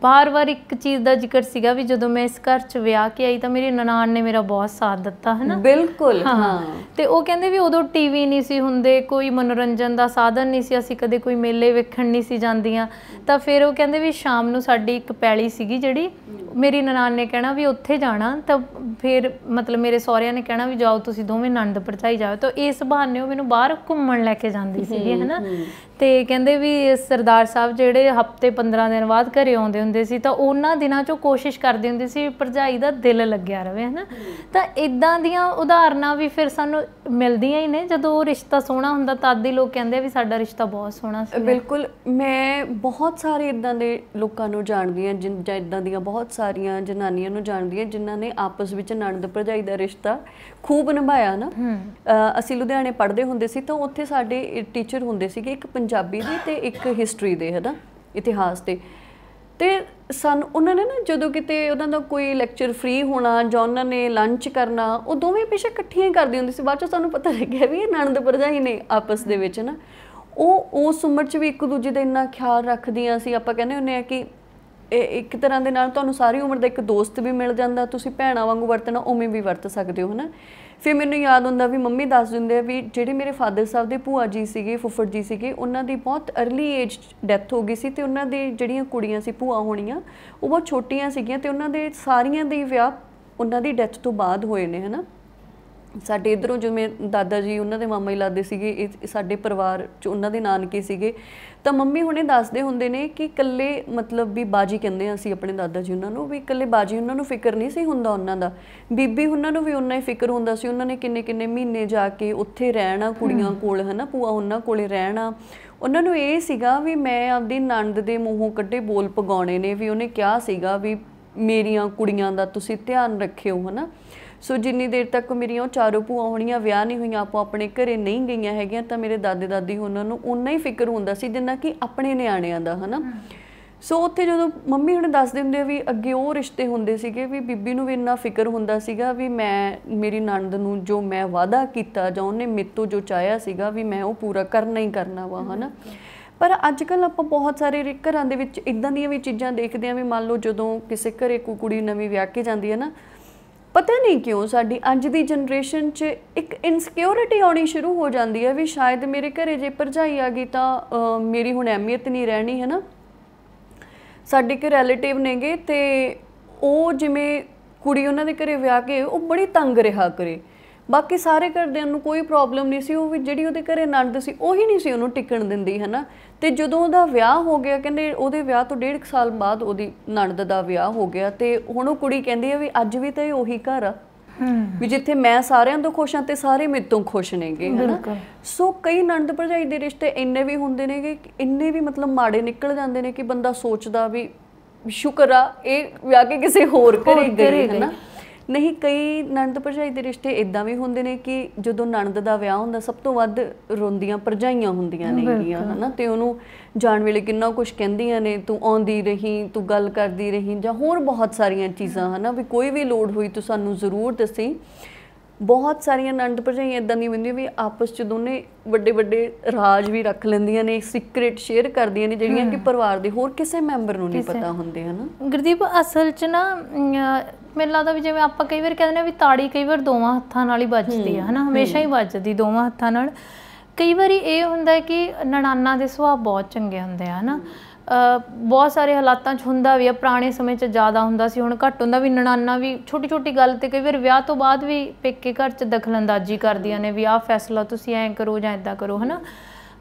ਬਾਰ-ਬਾਰ ਇੱਕ ਚੀਜ਼ ਦਾ ਜ਼ਿਕਰ ਸੀਗਾ ਵੀ ਜਦੋਂ ਮੈਂ ਇਸ ਘਰ 'ਚ ਵਿਆਹ ਕੇ ਆਈ ਤਾਂ ਮੇਰੀ ਨਨਾਣ ਨੇ ਮੇਰਾ ਬਹੁਤ ਸਾਥ ਦਿੱਤਾ ਹੈ ਨਾ ਬਿਲਕੁਲ ਹਾਂ ਤੇ ਉਹ ਕਹਿੰਦੇ ਵੀ ਉਦੋਂ ਟੀਵੀ ਨਹੀਂ ਸੀ ਹੁੰਦੇ ਕੋਈ ਮਨੋਰੰਜਨ ਦਾ ਸਾਧਨ ਨਹੀਂ ਸੀ ਅਸੀਂ ਕਦੇ ਕੋਈ ਮੇਲੇ ਵੇਖਣ ਨਹੀਂ ਸੀ ਜਾਂਦੀਆਂ ਤਾਂ ਫਿਰ ਉਹ ਕਹਿੰਦੇ ਵੀ ਸ਼ਾਮ ਨੂੰ ਸਾਡੀ ਇੱਕ ਪੈਲੀ ਸੀਗੀ ਜਿਹੜੀ ਮੇਰੀ ਨਨਾਣ ਨੇ ਕਹਿਣਾ ਵੀ ਉੱਥੇ ਜਾਣਾ ਤਾਂ ਫਿਰ ਮਤਲਬ ਮੇਰੇ ਸਹੁਰਿਆਂ ਨੇ ਕਹਿਣਾ ਵੀ ਜਾਓ ਤੁਸੀਂ ਦੋਵੇਂ ਆਨੰਦਪੁਰ ਪਰਚਾਈ ਜਾਓ ਤਾਂ ਇਸ ਬਹਾਨੇ ਉਹ ਮੈਨੂੰ ਬਾਹਰ ਘੁੰਮਣ ਲੈ ਕੇ ਜਾਂਦੀ ਸੀਗੀ ਹੈਨਾ ਤੇ ਕਹਿੰਦੇ ਵੀ ਸਰਦਾਰ ਸਾਹਿਬ ਜਿਹੜੇ ਹਫਤੇ 15 ਦਿਨ ਬਾਅਦ ਘਰੇ ਆਉਂਦੇ ਹੁੰਦੇ ਸੀ ਤਾਂ ਉਹਨਾਂ ਦਿਨਾਂ 'ਚੋਂ ਕੋਸ਼ਿਸ਼ ਕਰਦੇ ਹੁੰਦੇ ਸੀ ਪਰਜਾਈ ਦਾ ਦਿਲ ਲੱਗਿਆ ਰਵੇ ਹਨਾ ਤਾਂ ਇਦਾਂ ਦੀਆਂ ਉਦਾਹਰਨਾਂ ਵੀ ਫਿਰ ਸਾਨੂੰ ਮਿਲਦੀਆਂ ਹੀ ਨੇ ਜਦੋਂ ਉਹ ਰਿਸ਼ਤਾ ਸੋਹਣਾ ਹੁੰਦਾ ਤਾਂ ਹੀ ਲੋਕ ਕਹਿੰਦੇ ਵੀ ਸਾਡਾ ਰਿਸ਼ਤਾ ਬਹੁਤ ਸੋਹਣਾ ਸੀ ਬਿਲਕੁਲ ਮੈਂ ਬਹੁਤ ਸਾਰੇ ਇਦਾਂ ਦੇ ਲੋਕਾਂ ਨੂੰ ਜਾਣਦੀ ਹਾਂ ਜਿੰਨਾਂ ਇਦਾਂ ਦੀਆਂ ਬਹੁਤ ਸਾਰੀਆਂ ਜਨਾਨੀਆਂ ਨੂੰ ਜਾਣਦੀ ਹਾਂ ਜਿਨ੍ਹਾਂ ਨੇ ਆਪਸ ਵਿੱਚ ਨਣਦ ਭਰਜਾਈ ਦਾ ਰਿਸ਼ਤਾ ਖੂਬ ਨਿਭਾਇਆ ਨਾ ਅਸੀਂ ਲੁਧਿਆਣੇ ਪੜ੍ਹਦੇ ਹੁੰਦੇ ਸੀ ਤਾਂ ਉੱਥੇ ਸਾਡੇ ਟੀਚਰ ਹੁੰਦੇ ਸੀਗੇ ਇੱਕ ਪੰਜਾਬੀ ਦੀ ਤੇ ਇੱਕ ਹਿਸਟਰੀ ਦੇ ਹੈ ਨਾ ਇਤਿਹਾਸ ਦੇ ਤੇ ਸਨ ਉਹਨਾਂ ਨੇ ਨਾ ਜਦੋਂ ਕਿਤੇ ਉਹਨਾਂ ਦਾ ਕੋਈ ਲੈਕਚਰ ਫ੍ਰੀ ਹੋਣਾ ਜਾਂ ਉਹਨਾਂ ਨੇ ਲੰਚ ਕਰਨਾ ਉਹ ਦੋਵੇਂ ਪੇਸ਼ੇ ਇਕੱਠੀਆਂ ਕਰਦੀ ਕਰਦੇ ਹੁੰਦੇ ਸੀ ਬਾਅਦ ਚ ਸਾਨੂੰ ਪਤਾ ਲੱਗਿਆ ਵੀ ਇਹ ਨਣਦ ਹੀ ਨੇ ਆਪਸ ਦੇ ਵਿੱਚ ਨਾ ਉਹ ਉਸ ਉਮਰ 'ਚ ਵੀ ਇੱਕ ਦੂਜੇ ਦਾ ਇੰਨਾ ਖਿਆਲ ਰੱਖਦੀਆਂ ਸੀ ਆਪਾਂ ਕਹਿੰਦੇ ਹੁੰਨੇ ਆ ਕਿ ਇੱਕ ਤਰ੍ਹਾਂ ਦੇ ਨਾਲ ਤੁਹਾਨੂੰ ਸਾਰੀ ਉਮਰ ਦਾ ਇੱਕ ਦੋਸਤ ਵੀ ਮਿਲ ਜਾਂਦਾ ਤੁਸੀਂ ਭੈਣਾ ਵਾਂਗੂ ਵਰਤਣਾ ਉਵੇਂ ਵੀ ਵਰਤ ਸਕਦੇ ਹੋ ਹਨਾ ਫਿਰ ਮੈਨੂੰ ਯਾਦ ਹੁੰਦਾ ਵੀ ਮੰਮੀ ਦੱਸ ਦਿੰਦੇ ਆ ਵੀ ਜਿਹੜੇ ਮੇਰੇ ਫਾਦਰ ਸਾਹਿਬ ਦੇ ਭੂਆ ਜੀ ਸੀਗੇ ਫੁੱਫੜ ਜੀ ਸੀਗੇ ਉਹਨਾਂ ਦੀ ਬਹੁਤ अर्ਲੀ ਏਜ ਡੈਥ ਹੋ ਗਈ ਸੀ ਤੇ ਉਹਨਾਂ ਦੇ ਜਿਹੜੀਆਂ ਕੁੜੀਆਂ ਸੀ ਭੂਆ ਹੋਣੀਆਂ ਉਹ ਬਹੁਤ ਛੋਟੀਆਂ ਸੀਗੀਆਂ ਤੇ ਉਹਨਾਂ ਦੇ ਸਾਰੀਆਂ ਦੇ ਵਿਆਹ ਉਹਨਾਂ ਦੀ ਡੈਥ ਤੋਂ ਬਾਅਦ ਹੋਏ ਨੇ ਹਨਾ ਸਾਡੇ ਇਧਰੋਂ ਜਿਵੇਂ ਦਾਦਾ ਜੀ ਉਹਨਾਂ ਦੇ ਮਾਮਾ ਹੀ ਲਾਦੇ ਸੀਗੇ ਸਾਡੇ ਪਰਿਵਾਰ ਚ ਉਹਨਾਂ ਦੇ ਨਾਨਕੇ ਸੀਗੇ ਤਾਂ ਮੰਮੀ ਹੁਣੇ ਦੱਸਦੇ ਹੁੰਦੇ ਨੇ ਕਿ ਇਕੱਲੇ ਮਤਲਬ ਵੀ ਬਾਜੀ ਕਹਿੰਦੇ ਆ ਅਸੀਂ ਆਪਣੇ ਦਾਦਾ ਜੀ ਉਹਨਾਂ ਨੂੰ ਵੀ ਇਕੱਲੇ ਬਾਜੀ ਉਹਨਾਂ ਨੂੰ ਫਿਕਰ ਨਹੀਂ ਸੀ ਹੁੰਦਾ ਉਹਨਾਂ ਦਾ ਬੀਬੀ ਉਹਨਾਂ ਨੂੰ ਵੀ ਉਹਨਾਂ ਹੀ ਫਿਕਰ ਹੁੰਦਾ ਸੀ ਉਹਨਾਂ ਨੇ ਕਿੰਨੇ ਕਿੰਨੇ ਮਹੀਨੇ ਜਾ ਕੇ ਉੱਥੇ ਰਹਿਣਾ ਕੁੜੀਆਂ ਕੋਲ ਹਨਾ ਪੂਆ ਉਹਨਾਂ ਕੋਲੇ ਰਹਿਣਾ ਉਹਨਾਂ ਨੂੰ ਇਹ ਸੀਗਾ ਵੀ ਮੈਂ ਆਪਦੀ ਨਣਦ ਦੇ ਮੂੰਹੋਂ ਕੱਢੇ ਬੋਲ ਪਗਾਉਣੇ ਨੇ ਵੀ ਉਹਨੇ ਕਿਹਾ ਸੀਗਾ ਵੀ ਮੇਰੀਆਂ ਕੁੜੀਆਂ ਦਾ ਤੁਸੀਂ ਧਿਆਨ ਰੱਖਿਓ ਹਨਾ ਸੋ ਜਿੰਨੀ ਦੇਰ ਤੱਕ ਮੇਰੀਆਂ ਉਹ ਚਾਰੋਂ ਭੂਆ ਹੋਣੀਆਂ ਵਿਆਹ ਨਹੀਂ ਹੋਈਆਂ ਆਪੋ ਆਪਣੇ ਘਰੇ ਨਹੀਂ ਗਈਆਂ ਹੈਗੀਆਂ ਤਾਂ ਮੇਰੇ ਦਾਦੇ ਦਾਦੀ ਉਹਨਾਂ ਨੂੰ ਉਨਾ ਹੀ ਫਿਕਰ ਹੁੰਦਾ ਸੀ ਜਿੰਨਾ ਕਿ ਆਪਣੇ ਨਿਆਣਿਆਂ ਦਾ ਹਨਾ ਸੋ ਉੱਥੇ ਜਦੋਂ ਮੰਮੀ ਹੁਣ ਦੱਸਦੇ ਹੁੰਦੇ ਵੀ ਅੱਗੇ ਉਹ ਰਿਸ਼ਤੇ ਹੁੰਦੇ ਸੀਗੇ ਵੀ ਬੀਬੀ ਨੂੰ ਵੀ ਇੰਨਾ ਫਿਕਰ ਹੁੰਦਾ ਸੀਗਾ ਵੀ ਮੈਂ ਮੇਰੀ ਨਣਦ ਨੂੰ ਜੋ ਮੈਂ ਵਾਅਦਾ ਕੀਤਾ ਜਾਂ ਉਹਨੇ ਮੇਤੋਂ ਜੋ ਚਾਇਆ ਸੀਗਾ ਵੀ ਮੈਂ ਉਹ ਪੂਰਾ ਕਰਨਾ ਹੀ ਕਰਨਾ ਵਾ ਹਨਾ ਪਰ ਅੱਜ ਕੱਲ ਆਪਾਂ ਬਹੁਤ ਸਾਰੇ ਘਰਾਂ ਦੇ ਵਿੱਚ ਇਦਾਂ ਦੀਆਂ ਵੀ ਚੀਜ਼ਾਂ ਦੇਖਦੇ ਆਂ ਵੀ ਮੰਨ ਲਓ ਜਦੋਂ ਕਿਸੇ ਘਰੇ ਕੋਈ ਕੁੜੀ ਨਵੀਂ ਵਿਆਹ ਕੇ ਜਾਂਦੀ ਹੈ ਨਾ ਪਤਾ ਨਹੀਂ ਕਿਉਂ ਸਾਡੀ ਅੱਜ ਦੀ ਜਨਰੇਸ਼ਨ 'ਚ ਇੱਕ ਇਨਸਿਕਿਉਰਿਟੀ ਆਉਣੀ ਸ਼ੁਰੂ ਹੋ ਜਾਂਦੀ ਹੈ ਵੀ ਸ਼ਾਇਦ ਮੇਰੇ ਘਰੇ ਜੇ ਭਰਜਾਈ ਆ ਗਈ ਤਾਂ ਮੇਰੀ ਹੁਣ ਅਹਿਮੀਅਤ ਨਹੀਂ ਰਹਿਣੀ ਹੈ ਨਾ ਸਾਡੇ ਕੋ ਰਿਲੇਟਿਵ ਨੇਗੇ ਤੇ ਉਹ ਜਿਵੇਂ ਕੁੜੀ ਉਹਨਾਂ ਦੇ ਘਰੇ ਵਿਆਹ ਕੇ ਉਹ ਬੜੀ ਤੰਗ ਰਿਹਾ ਕਰੇ ਬਾਕੀ ਸਾਰੇ ਘਰਦਿਆਂ ਨੂੰ ਕੋਈ ਪ੍ਰੋਬਲਮ ਨਹੀਂ ਸੀ ਉਹ ਵੀ ਜਿਹੜੀ ਉਹਦੇ ਘਰੇ ਨਣਦ ਸੀ ਉਹੀ ਨਹੀਂ ਸੀ ਉਹਨੂੰ ਟਿਕਣ ਦਿੰਦੀ ਹਨਾ ਤੇ ਜਦੋਂ ਉਹਦਾ ਵਿਆਹ ਹੋ ਗਿਆ ਕਹਿੰਦੇ ਉਹਦੇ ਵਿਆਹ ਤੋਂ ਡੇਢ ਸਾਲ ਬਾਅਦ ਉਹਦੀ ਨਣਦ ਦਾ ਵਿਆਹ ਹੋ ਗਿਆ ਤੇ ਹੁਣ ਉਹ ਕੁੜੀ ਕਹਿੰਦੀ ਹੈ ਵੀ ਅੱਜ ਵੀ ਤਾਂ ਉਹੀ ਘਰ ਆ ਵੀ ਜਿੱਥੇ ਮੈਂ ਸਾਰਿਆਂ ਤੋਂ ਖੁਸ਼ ਹਾਂ ਤੇ ਸਾਰੇ ਮੇਰੇ ਤੋਂ ਖੁਸ਼ ਨੇਗੇ ਹਨਾ ਸੋ ਕਈ ਨੰਦ ਭਰਜਾਈ ਦੇ ਰਿਸ਼ਤੇ ਇੰਨੇ ਵੀ ਹੁੰਦੇ ਨੇਗੇ ਇੰਨੇ ਵੀ ਮਤਲਬ ਮਾੜੇ ਨਿਕਲ ਜਾਂਦੇ ਨੇ ਕਿ ਬੰਦਾ ਸੋਚਦਾ ਵੀ ਸ਼ੁਕਰ ਆ ਇਹ ਵਿਆਹ ਕੇ ਕਿਸੇ ਹੋਰ ਘਰੇ ਗਏ ਹਨਾ ਨਹੀਂ ਕਈ ਨਣਦ ਭਰਜਾਈ ਦੇ ਰਿਸ਼ਤੇ ਇਦਾਂ ਵੀ ਹੁੰਦੇ ਨੇ ਕਿ ਜਦੋਂ ਨਣਦ ਦਾ ਵਿਆਹ ਹੁੰਦਾ ਸਭ ਤੋਂ ਵੱਧ ਰੋਂਦੀਆਂ ਭਰਜਾਈਆਂ ਹੁੰਦੀਆਂ ਨੇਗੀਆਂ ਹਨਾ ਤੇ ਉਹਨੂੰ ਜਾਣ ਵੇਲੇ ਕਿੰਨਾ ਕੁਝ ਕਹਿੰਦੀਆਂ ਨੇ ਤੂੰ ਆਉਂਦੀ ਰਹੀ ਤੂੰ ਗੱਲ ਕਰਦੀ ਰਹੀ ਜਾਂ ਹੋਰ ਬਹੁਤ ਸਾਰੀਆਂ ਚੀਜ਼ਾਂ ਹਨਾ ਵੀ ਕੋਈ ਵੀ ਲੋੜ ਹੋਈ ਤੂੰ ਸਾਨੂੰ ਜ਼ਰੂਰ ਦੱਸੀ ਬਹੁਤ ਸਾਰੀਆਂ ਨੰਦ ਪਰਜਾਈਆਂ ਇਦਾਂ ਦੀ ਹੁੰਦੀਆਂ ਵੀ ਆਪਸ ਚ ਦੋਨੇ ਵੱਡੇ ਵੱਡੇ ਰਾਜ ਵੀ ਰੱਖ ਲੈਂਦੀਆਂ ਨੇ ਸੀਕ੍ਰੀਟ ਸ਼ੇਅਰ ਕਰਦੀਆਂ ਨੇ ਜਿਹੜੀਆਂ ਕਿ ਪਰਿਵਾਰ ਦੇ ਹੋਰ ਕਿਸੇ ਮੈਂਬਰ ਨੂੰ ਨਹੀਂ ਪਤਾ ਹੁੰਦੇ ਹਨ ਗੁਰਦੀਪ ਅਸਲ ਚ ਨਾ ਮੈਨੂੰ ਲੱਗਦਾ ਵੀ ਜਿਵੇਂ ਆਪਾਂ ਕਈ ਵਾਰ ਕਹਿੰਦੇ ਨੇ ਵੀ ਤਾੜੀ ਕਈ ਵਾਰ ਦੋਵਾਂ ਹੱਥਾਂ ਨਾਲ ਹੀ ਵੱਜਦੀ ਆ ਹਨਾ ਹਮੇਸ਼ਾ ਹੀ ਵੱਜਦੀ ਦੋਵਾਂ ਹੱਥਾਂ ਨਾਲ ਕਈ ਵਾਰੀ ਇਹ ਹੁੰਦਾ ਹੈ ਕਿ ਨਣਾਨਾ ਦੇ ਸੁਭਾਅ ਬਹੁਤ ਚੰਗੇ ਹੁੰਦੇ ਆ ਹਨਾ ਬਹੁਤ ਸਾਰੇ ਹਾਲਾਤਾਂ 'ਚ ਹੁੰਦਾ ਵੀ ਆ ਪੁਰਾਣੇ ਸਮੇਂ 'ਚ ਜ਼ਿਆਦਾ ਹੁੰਦਾ ਸੀ ਹੁਣ ਘੱਟ ਹੁੰਦਾ ਵੀ ਨਣਾਨਾ ਵੀ ਛੋਟੀ ਛੋਟੀ ਗੱਲ ਤੇ ਕਈ ਵਾਰ ਵਿਆਹ ਤੋਂ ਬਾਅਦ ਵੀ ਪੇਕੇ ਘਰ 'ਚ ਦਖਲਅੰਦਾਜ਼ੀ ਕਰਦੀਆਂ ਨੇ ਵੀ ਆਹ ਫੈਸਲਾ ਤੁਸੀਂ ਐਂ ਕਰੋ ਜਾਂ ਇਦਾਂ ਕਰੋ ਹਨਾ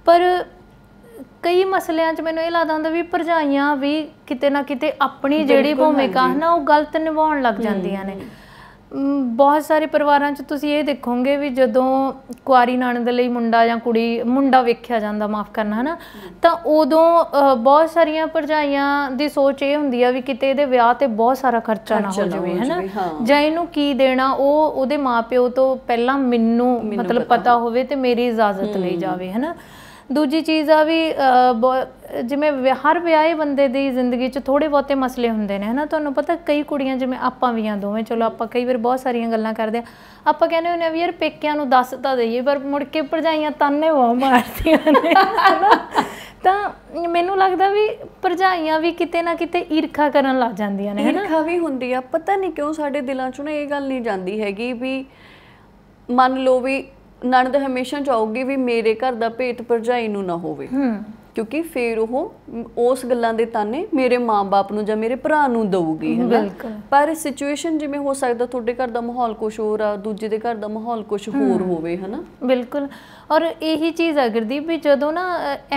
ਪਰ ਕਈ ਮਸਲਿਆਂ 'ਚ ਮੈਨੂੰ ਇਹ ਲੱਗਦਾ ਹੁੰਦਾ ਵੀ ਭਰਜਾਈਆਂ ਵੀ ਕਿਤੇ ਨਾ ਕਿਤੇ ਆਪਣੀ ਜਿਹੜੀ ਭੂਮਿਕਾ ਹੈ ਨਾ ਉਹ ਗਲਤ ਨਿਭਾਉਣ ਲੱਗ ਜਾਂਦੀਆਂ ਨੇ ਬਹੁਤ ਸਾਰੇ ਪਰਿਵਾਰਾਂ 'ਚ ਤੁਸੀਂ ਇਹ ਦੇਖੋਗੇ ਵੀ ਜਦੋਂ ਕੁਆਰੀ ਦੇ ਲਈ ਮੁੰਡਾ ਜਾਂ ਕੁੜੀ ਮੁੰਡਾ ਵੇਖਿਆ ਜਾਂਦਾ ਮਾਫ ਕਰਨਾ ਹਨਾ ਤਾਂ ਉਦੋਂ ਬਹੁਤ ਸਾਰੀਆਂ ਪਰਜਾਈਆਂ ਦੀ ਸੋਚ ਇਹ ਹੁੰਦੀ ਆ ਵੀ ਕਿਤੇ ਇਹਦੇ ਵਿਆਹ ਤੇ ਬਹੁਤ ਸਾਰਾ ਖਰਚਾ ਨਾ ਹੋ ਜਾਵੇ ਹਨਾ ਜਾਂ ਇਹਨੂੰ ਕੀ ਦੇਣਾ ਉਹ ਉਹਦੇ ਮਾਪਿਓ ਤੋਂ ਪਹਿਲਾਂ ਮੈਨੂੰ ਮਤਲਬ ਪਤਾ ਹੋਵੇ ਤੇ ਮੇਰੀ ਇਜਾਜ਼ਤ ਲਈ ਜਾਵੇ ਹਨਾ ਦੂਜੀ ਚੀਜ਼ ਆ ਵੀ ਜਿਵੇਂ ਹਰ ਵਿਆਹੇ ਬੰਦੇ ਦੀ ਜ਼ਿੰਦਗੀ 'ਚ ਥੋੜੇ ਬਹੁਤੇ ਮਸਲੇ ਹੁੰਦੇ ਨੇ ਹਨਾ ਤੁਹਾਨੂੰ ਪਤਾ ਕਈ ਕੁੜੀਆਂ ਜਿਵੇਂ ਆਪਾਂ ਵੀ ਆ ਦੋਵੇਂ ਚਲੋ ਆਪਾਂ ਕਈ ਵਾਰ ਬਹੁਤ ਸਾਰੀਆਂ ਗੱਲਾਂ ਕਰਦੇ ਆ ਆਪਾਂ ਕਹਿੰਦੇ ਆ ਵੀ ਯਾਰ ਪੇਕਿਆਂ ਨੂੰ ਦੱਸ ਤਾਂ ਦਈਏ ਪਰ ਮੁੜ ਕੇ ਭਰਜਾਈਆਂ ਤਾਨੇ ਵਾ ਮਾਰਦੀਆਂ ਨੇ ਹਨਾ ਤਾਂ ਮੈਨੂੰ ਲੱਗਦਾ ਵੀ ਭਰਜਾਈਆਂ ਵੀ ਕਿਤੇ ਨਾ ਕਿਤੇ ਈਰਖਾ ਕਰਨ ਲੱਗ ਜਾਂਦੀਆਂ ਨੇ ਹਨਾ ਈਰਖਾ ਵੀ ਹੁੰਦੀ ਆ ਪਤਾ ਨਹੀਂ ਕਿਉਂ ਸਾਡੇ ਦਿਲਾਂ 'ਚੋਂ ਨਾ ਇਹ ਗੱਲ ਨਹੀਂ ਜਾਂਦੀ ਹੈਗੀ ਵੀ ਮੰਨ ਲਓ ਵੀ ਨਣਦ ਹਮੇਸ਼ਾ ਚਾਹੂਗੀ ਵੀ ਮੇਰੇ ਘਰ ਦਾ ਭੇਤ ਭਰਜਾਈ ਨੂੰ ਨਾ ਹੋਵੇ ਕਿਉਂਕਿ ਫਿਰ ਉਹ ਉਸ ਗੱਲਾਂ ਦੇ ਤਾਨੇ ਮੇਰੇ ਮਾਂ-ਬਾਪ ਨੂੰ ਜਾਂ ਮੇਰੇ ਭਰਾ ਨੂੰ ਦਊਗੀ ਹੈ ਨਾ ਪਰ ਸਿਚੁਏਸ਼ਨ ਜਿਵੇਂ ਹੋ ਸਕਦਾ ਤੁਹਾਡੇ ਘਰ ਦਾ ਮਾਹੌਲ ਕੁਝ ਹੋਰ ਆ ਦੂਜੇ ਦੇ ਘਰ ਦਾ ਮਾਹੌਲ ਕੁਝ ਹੋਰ ਹੋਵੇ ਹੈ ਨਾ ਬਿਲਕੁਲ ਔਰ ਇਹੀ ਚੀਜ਼ ਆ ਗਰਦੀ ਵੀ ਜਦੋਂ ਨਾ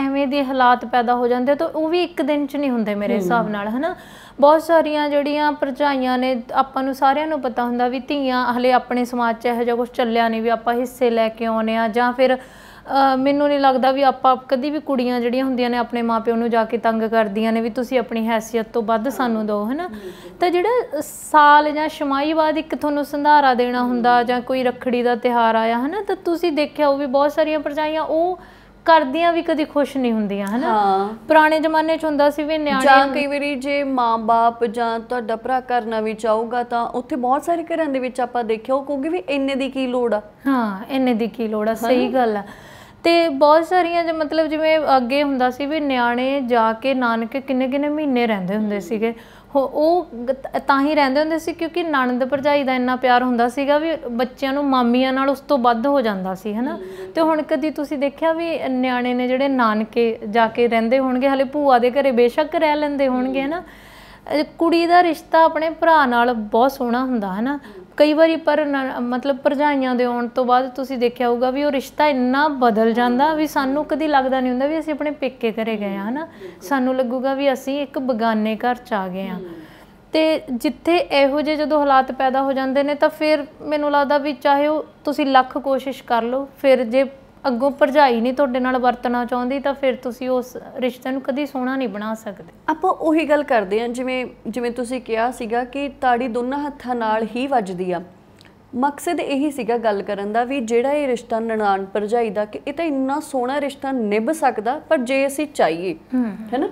ਐਵੇਂ ਦੇ ਹਾਲਾਤ ਪੈਦਾ ਹੋ ਜਾਂਦੇ ਤਾਂ ਉਹ ਵੀ ਇੱਕ ਦਿਨ 'ਚ ਨਹੀਂ ਹੁੰਦੇ ਮੇਰੇ ਹਿਸਾਬ ਨਾਲ ਹੈ ਨਾ ਬਹੁਤ ਸਾਰੀਆਂ ਜਿਹੜੀਆਂ ਪਰਚਾਈਆਂ ਨੇ ਆਪਾਂ ਨੂੰ ਸਾਰਿਆਂ ਨੂੰ ਪਤਾ ਹੁੰਦਾ ਵੀ ਧੀਆਂ ਹਲੇ ਆਪਣੇ ਸਮਾਜ 'ਚ ਇਹੋ ਜਿਹਾ ਕੁਝ ਚੱਲਿਆ ਨਹੀਂ ਵੀ ਆਪਾਂ ਹਿੱਸੇ ਲੈ ਕੇ ਆਉਨੇ ਆ ਜਾਂ ਫਿਰ ਮੈਨੂੰ ਨਹੀਂ ਲੱਗਦਾ ਵੀ ਆਪਾਂ ਕਦੀ ਵੀ ਕੁੜੀਆਂ ਜਿਹੜੀਆਂ ਹੁੰਦੀਆਂ ਨੇ ਆਪਣੇ ਮਾਪਿਓ ਨੂੰ ਜਾ ਕੇ ਤੰਗ ਕਰਦੀਆਂ ਨੇ ਵੀ ਤੁਸੀਂ ਆਪਣੀ ਹੈਸੀਅਤ ਤੋਂ ਵੱਧ ਸਾਨੂੰ ਦਿਓ ਹੈਨਾ ਤਾਂ ਜਿਹੜਾ ਸਾਲ ਜਾਂ ਸ਼ਮਾਈ ਬਾਅਦ ਇੱਕ ਤੁਹਾਨੂੰ ਸੰਧਾਰਾ ਦੇਣਾ ਹੁੰਦਾ ਜਾਂ ਕੋਈ ਰੱਖੜੀ ਦਾ ਤਿਹਾਰ ਆਇਆ ਹੈਨਾ ਤਾਂ ਤੁਸੀਂ ਦੇਖਿਆ ਉਹ ਵੀ ਬਹੁਤ ਸਾਰੀਆਂ ਪਰਜਾਈਆਂ ਉਹ ਕਰਦੀਆਂ ਵੀ ਕਦੀ ਖੁਸ਼ ਨਹੀਂ ਹੁੰਦੀਆਂ ਹਨਾ ਪੁਰਾਣੇ ਜ਼ਮਾਨੇ 'ਚ ਹੁੰਦਾ ਸੀ ਵੀ ਨਿਆਣੇ ਜਾਂ ਕਈ ਵਾਰੀ ਜੇ ਮਾਂ-ਬਾਪ ਜਾਂ ਤੁਹਾਡਾ ਭਰਾ ਕਰਨਾ ਵੀ ਚਾਹੂਗਾ ਤਾਂ ਉੱਥੇ ਬਹੁਤ ਸਾਰੇ ਘਰਾਂ ਦੇ ਵਿੱਚ ਆਪਾਂ ਦੇਖਿਆ ਉਹ ਕਹੋਗੇ ਵੀ ਇੰਨੇ ਦੀ ਕੀ ਲੋੜ ਆ ਹਾਂ ਇੰਨੇ ਦੀ ਕੀ ਲੋੜ ਆ ਸਹੀ ਗੱਲ ਆ ਤੇ ਬਹੁਤ ਸਾਰੀਆਂ ਜੇ ਮਤਲਬ ਜਿਵੇਂ ਅੱਗੇ ਹੁੰਦਾ ਸੀ ਵੀ ਨਿਆਣੇ ਜਾ ਕੇ ਨਾਨਕੇ ਕਿੰਨੇ ਕਿੰਨੇ ਮਹੀਨੇ ਰਹਿੰਦੇ ਹੁੰਦੇ ਸੀਗੇ ਉਹ ਤਾਂ ਹੀ ਰਹਿੰਦੇ ਹੁੰਦੇ ਸੀ ਕਿਉਂਕਿ ਨਾਨਦ ਭਰਜਾਈ ਦਾ ਇੰਨਾ ਪਿਆਰ ਹੁੰਦਾ ਸੀਗਾ ਵੀ ਬੱਚਿਆਂ ਨੂੰ ਮਾਮੀਆਂ ਨਾਲ ਉਸ ਤੋਂ ਵੱਧ ਹੋ ਜਾਂਦਾ ਸੀ ਹਨਾ ਤੇ ਹੁਣ ਕਦੀ ਤੁਸੀਂ ਦੇਖਿਆ ਵੀ ਨਿਆਣੇ ਨੇ ਜਿਹੜੇ ਨਾਨਕੇ ਜਾ ਕੇ ਰਹਿੰਦੇ ਹੋਣਗੇ ਹਲੇ ਭੂਆ ਦੇ ਘਰੇ ਬੇਸ਼ੱਕ ਰਹਿ ਲੈਂਦੇ ਹੋਣਗੇ ਹਨਾ ਕੁੜੀ ਦਾ ਰਿਸ਼ਤਾ ਆਪਣੇ ਭਰਾ ਨਾਲ ਬਹੁਤ ਸੋਹਣਾ ਹੁੰਦਾ ਹੈ ਕਈ ਵਾਰੀ ਪਰ ਮਤਲਬ ਭਰਜਾਈਆਂ ਦੇ ਆਉਣ ਤੋਂ ਬਾਅਦ ਤੁਸੀਂ ਦੇਖਿਆ ਹੋਊਗਾ ਵੀ ਉਹ ਰਿਸ਼ਤਾ ਇੰਨਾ ਬਦਲ ਜਾਂਦਾ ਵੀ ਸਾਨੂੰ ਕਦੀ ਲੱਗਦਾ ਨਹੀਂ ਹੁੰਦਾ ਵੀ ਅਸੀਂ ਆਪਣੇ ਪੇਕੇ ਘਰੇ ਗਏ ਆ ਹਨਾ ਸਾਨੂੰ ਲੱਗੂਗਾ ਵੀ ਅਸੀਂ ਇੱਕ ਬਗਾਨੇ ਘਰ ਚ ਆ ਗਏ ਆ ਤੇ ਜਿੱਥੇ ਇਹੋ ਜਿਹੇ ਜਦੋਂ ਹਾਲਾਤ ਪੈਦਾ ਹੋ ਜਾਂਦੇ ਨੇ ਤਾਂ ਫਿਰ ਮੈਨੂੰ ਲੱਗਦਾ ਵੀ ਚਾਹੇ ਉਹ ਤੁਸੀਂ ਲੱਖ ਕੋਸ਼ਿਸ਼ ਕਰ ਲਓ ਫਿਰ ਜੇ ਅੱਗੋਂ ਭਰਜਾਈ ਨਹੀਂ ਤੁਹਾਡੇ ਨਾਲ ਵਰਤਣਾ ਚਾਹੁੰਦੀ ਤਾਂ ਫਿਰ ਤੁਸੀਂ ਉਸ ਰਿਸ਼ਤੇ ਨੂੰ ਕਦੀ ਸੋਹਣਾ ਨਹੀਂ ਬਣਾ ਸਕਦੇ ਆਪਾਂ ਉਹੀ ਗੱਲ ਕਰਦੇ ਹਾਂ ਜਿਵੇਂ ਜਿਵੇਂ ਤੁਸੀਂ ਕਿਹਾ ਸੀਗਾ ਕਿ ਤਾੜੀ ਦੋਨਾਂ ਹੱਥਾਂ ਨਾਲ ਹੀ ਵੱਜਦੀ ਆ ਮਕਸਦ ਇਹੀ ਸੀਗਾ ਗੱਲ ਕਰਨ ਦਾ ਵੀ ਜਿਹੜਾ ਇਹ ਰਿਸ਼ਤਾ ਨਨਾਣ ਭਰਜਾਈ ਦਾ ਕਿ ਇਹ ਤਾਂ ਇੰਨਾ ਸੋਹਣਾ ਰਿਸ਼ਤਾ ਨਿਭ ਸਕਦਾ ਪਰ ਜੇ ਅਸੀਂ ਚਾਹੀਏ ਹੈਨਾ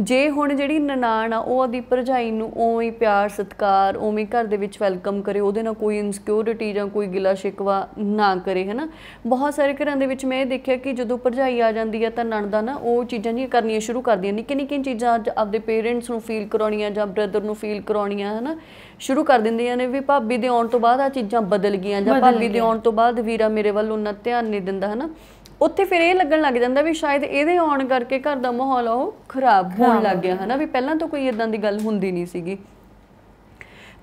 ਜੇ ਹੁਣ ਜਿਹੜੀ ਨਨਾਣ ਆ ਉਹ ਆਦੀ ਭਰਜਾਈ ਨੂੰ ਉਵੇਂ ਹੀ ਪਿਆਰ ਸਤਿਕਾਰ ਉਵੇਂ ਘਰ ਦੇ ਵਿੱਚ ਵੈਲਕਮ ਕਰੇ ਉਹਦੇ ਨਾਲ ਕੋਈ ਇਨਸਿਕਿਉਰਿਟੀ ਜਾਂ ਕੋਈ ਗਿਲਾ ਸ਼ਿਕਵਾ ਨਾ ਕਰੇ ਹੈਨਾ ਬਹੁਤ ਸਾਰੇ ਘਰਾਂ ਦੇ ਵਿੱਚ ਮੈਂ ਇਹ ਦੇਖਿਆ ਕਿ ਜਦੋਂ ਭਰਜਾਈ ਆ ਜਾਂਦੀ ਆ ਤਾਂ ਦਾ ਨਾ ਉਹ ਚੀਜ਼ਾਂ ਨਹੀਂ ਕਰਨੀਆਂ ਸ਼ੁਰੂ ਕਰਦੀਆਂ ਨਿੱਕੇ ਨਿੱਕੇ ਚੀਜ਼ਾਂ ਆਪਦੇ ਪੇਰੈਂਟਸ ਨੂੰ ਫੀਲ ਕਰਾਉਣੀਆਂ ਜਾਂ ਬ੍ਰਦਰ ਨੂੰ ਫੀਲ ਕਰਾਉਣੀਆਂ ਹੈਨਾ ਸ਼ੁਰੂ ਕਰ ਦਿੰਦੀਆਂ ਨੇ ਵੀ ਭਾਬੀ ਦੇ ਆਉਣ ਤੋਂ ਬਾਅਦ ਆ ਚੀਜ਼ਾਂ ਬਦਲ ਗਈਆਂ ਜਾਂ ਭਾਬੀ ਦੇ ਆਉਣ ਤੋਂ ਬਾਅਦ ਵੀਰਾ ਮੇਰੇ ਵੱਲ ਉਹਨਾਂ ਧਿਆਨ ਨਹੀਂ ਦਿੰਦਾ ਹੈਨਾ ਉੱਥੇ ਫਿਰ ਇਹ ਲੱਗਣ ਲੱਗ ਜਾਂਦਾ ਵੀ ਸ਼ਾਇਦ ਇਹਦੇ ਆਉਣ ਕਰਕੇ ਘਰ ਦਾ ਮਾਹੌਲ ਉਹ ਖਰਾਬ ਹੋਣ ਲੱਗ ਗਿਆ ਹਨਾ ਵੀ ਪਹਿਲਾਂ ਤਾਂ ਕੋਈ ਇਦਾਂ ਦੀ ਗੱਲ ਹੁੰਦੀ ਨਹੀਂ ਸੀਗੀ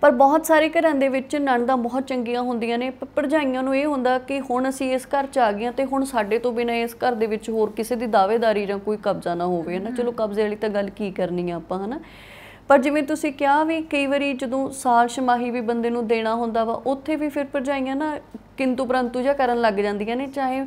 ਪਰ ਬਹੁਤ ਸਾਰੇ ਘਰਾਂ ਦੇ ਵਿੱਚ ਨਣ ਦਾ ਬਹੁਤ ਚੰਗੀਆਂ ਹੁੰਦੀਆਂ ਨੇ ਭਰਜਾਈਆਂ ਨੂੰ ਇਹ ਹੁੰਦਾ ਕਿ ਹੁਣ ਅਸੀਂ ਇਸ ਘਰ 'ਚ ਆ ਗਏ ਆ ਤੇ ਹੁਣ ਸਾਡੇ ਤੋਂ ਬਿਨਾਂ ਇਸ ਘਰ ਦੇ ਵਿੱਚ ਹੋਰ ਕਿਸੇ ਦੀ ਦਾਅਵੇਦਾਰੀ ਜਾਂ ਕੋਈ ਕਬਜ਼ਾ ਨਾ ਹੋਵੇ ਹਨਾ ਚਲੋ ਕਬਜ਼ੇ ਵਾਲੀ ਤਾਂ ਗੱਲ ਕੀ ਕਰਨੀ ਆ ਆਪਾਂ ਹਨਾ ਪਰ ਜਿਵੇਂ ਤੁਸੀਂ ਕਿਹਾ ਵੀ ਕਈ ਵਾਰੀ ਜਦੋਂ ਸਾਲ ਸ਼ਮਾਹੀ ਵੀ ਬੰਦੇ ਨੂੰ ਦੇਣਾ ਹੁੰਦਾ ਵਾ ਉੱਥੇ ਵੀ ਫਿਰ ਭਰਜਾਈਆਂ ਨਾ ਕਿੰਤੂ ਪਰੰਤੂ ਜਾਂ ਕਰਨ ਲੱਗ ਜਾਂਦੀਆਂ ਨੇ ਚਾਹੇ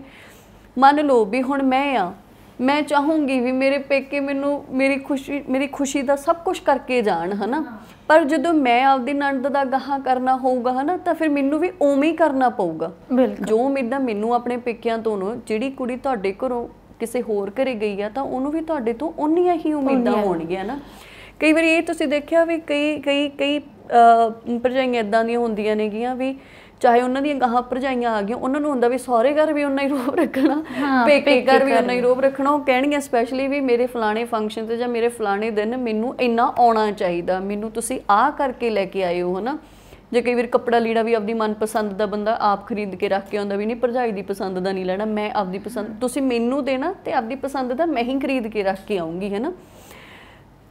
ਮੰਨ ਲਓ ਵੀ ਹੁਣ ਮੈਂ ਆ ਮੈਂ ਚਾਹੂੰਗੀ ਵੀ ਮੇਰੇ ਪੇਕੇ ਮੈਨੂੰ ਮੇਰੀ ਖੁਸ਼ੀ ਮੇਰੀ ਖੁਸ਼ੀ ਦਾ ਸਭ ਕੁਝ ਕਰਕੇ ਜਾਣ ਹਨਾ ਪਰ ਜਦੋਂ ਮੈਂ ਆਪਦੀ ਨੰਦ ਦਾ ਗਾਹਾਂ ਕਰਨਾ ਹੋਊਗਾ ਹਨਾ ਤਾਂ ਫਿਰ ਮੈਨੂੰ ਵੀ ਉਵੇਂ ਹੀ ਕਰਨਾ ਪਊਗਾ ਜੋ ਉਮੀਦਾਂ ਮੈਨੂੰ ਆਪਣੇ ਪੇਕਿਆਂ ਤੋਂ ਨੂੰ ਜਿਹੜੀ ਕੁੜੀ ਤੁਹਾਡੇ ਘਰੋਂ ਕਿਸੇ ਹੋਰ ਘਰੇ ਗਈ ਆ ਤਾਂ ਉਹਨੂੰ ਵੀ ਤੁਹਾਡੇ ਤੋਂ ਉਨੀਆਂ ਹੀ ਉਮੀਦਾਂ ਹੋਣਗੀਆਂ ਹਨਾ ਕਈ ਵਾਰੀ ਇਹ ਤੁਸੀਂ ਦੇਖਿਆ ਵੀ ਕਈ ਕਈ ਕਈ ਪਰਜਾਈਆਂ ਇਦਾਂ ਦੀਆਂ ਹੁੰਦੀਆਂ ਨੇਗੀਆਂ ਵੀ ਚਾਹੇ ਉਹਨਾਂ ਦੀਆਂ ਗਾਹਾਂ ਭਰਜਾਈਆਂ ਆ ਗਈਆਂ ਉਹਨਾਂ ਨੂੰ ਹੁੰਦਾ ਵੀ ਸਹੁਰੇ ਘਰ ਵੀ ਉਹਨਾਂ ਹੀ ਰੋਬ ਰੱਖਣਾ ਪੇਕੇ ਘਰ ਵੀ ਉਹਨਾਂ ਹੀ ਰੋਬ ਰੱਖਣਾ ਉਹ ਕਹਿਣਗੇ ਸਪੈਸ਼ਲੀ ਵੀ ਮੇਰੇ ਫਲਾਣੇ ਫੰਕਸ਼ਨ ਤੇ ਜਾਂ ਮੇਰੇ ਫਲਾਣੇ ਦਿਨ ਮੈਨੂੰ ਇੰਨਾ ਆਉਣਾ ਚਾਹੀਦਾ ਮੈਨੂੰ ਤੁਸੀਂ ਆਹ ਕਰਕੇ ਲੈ ਕੇ ਆਏ ਹੋ ਹਨਾ ਜੇ ਕਈ ਵਾਰ ਕੱਪੜਾ ਲੀੜਾ ਵੀ ਆਪਦੀ ਮਨਪਸੰਦ ਦਾ ਬੰਦਾ ਆਪ ਖਰੀਦ ਕੇ ਰੱਖ ਕੇ ਆਉਂਦਾ ਵੀ ਨਹੀਂ ਭਰਜਾਈ ਦੀ ਪਸੰਦ ਦਾ ਨਹੀਂ ਲੈਣਾ ਮੈਂ ਆਪਦੀ ਪਸੰਦ ਤੁਸੀਂ ਮੈਨੂੰ ਦੇਣਾ ਤੇ ਆਪਦੀ ਪਸੰਦ ਦਾ ਮੈਂ ਹੀ ਖਰੀਦ ਕੇ ਰੱਖ ਕੇ ਆਉਂਗੀ ਹਨਾ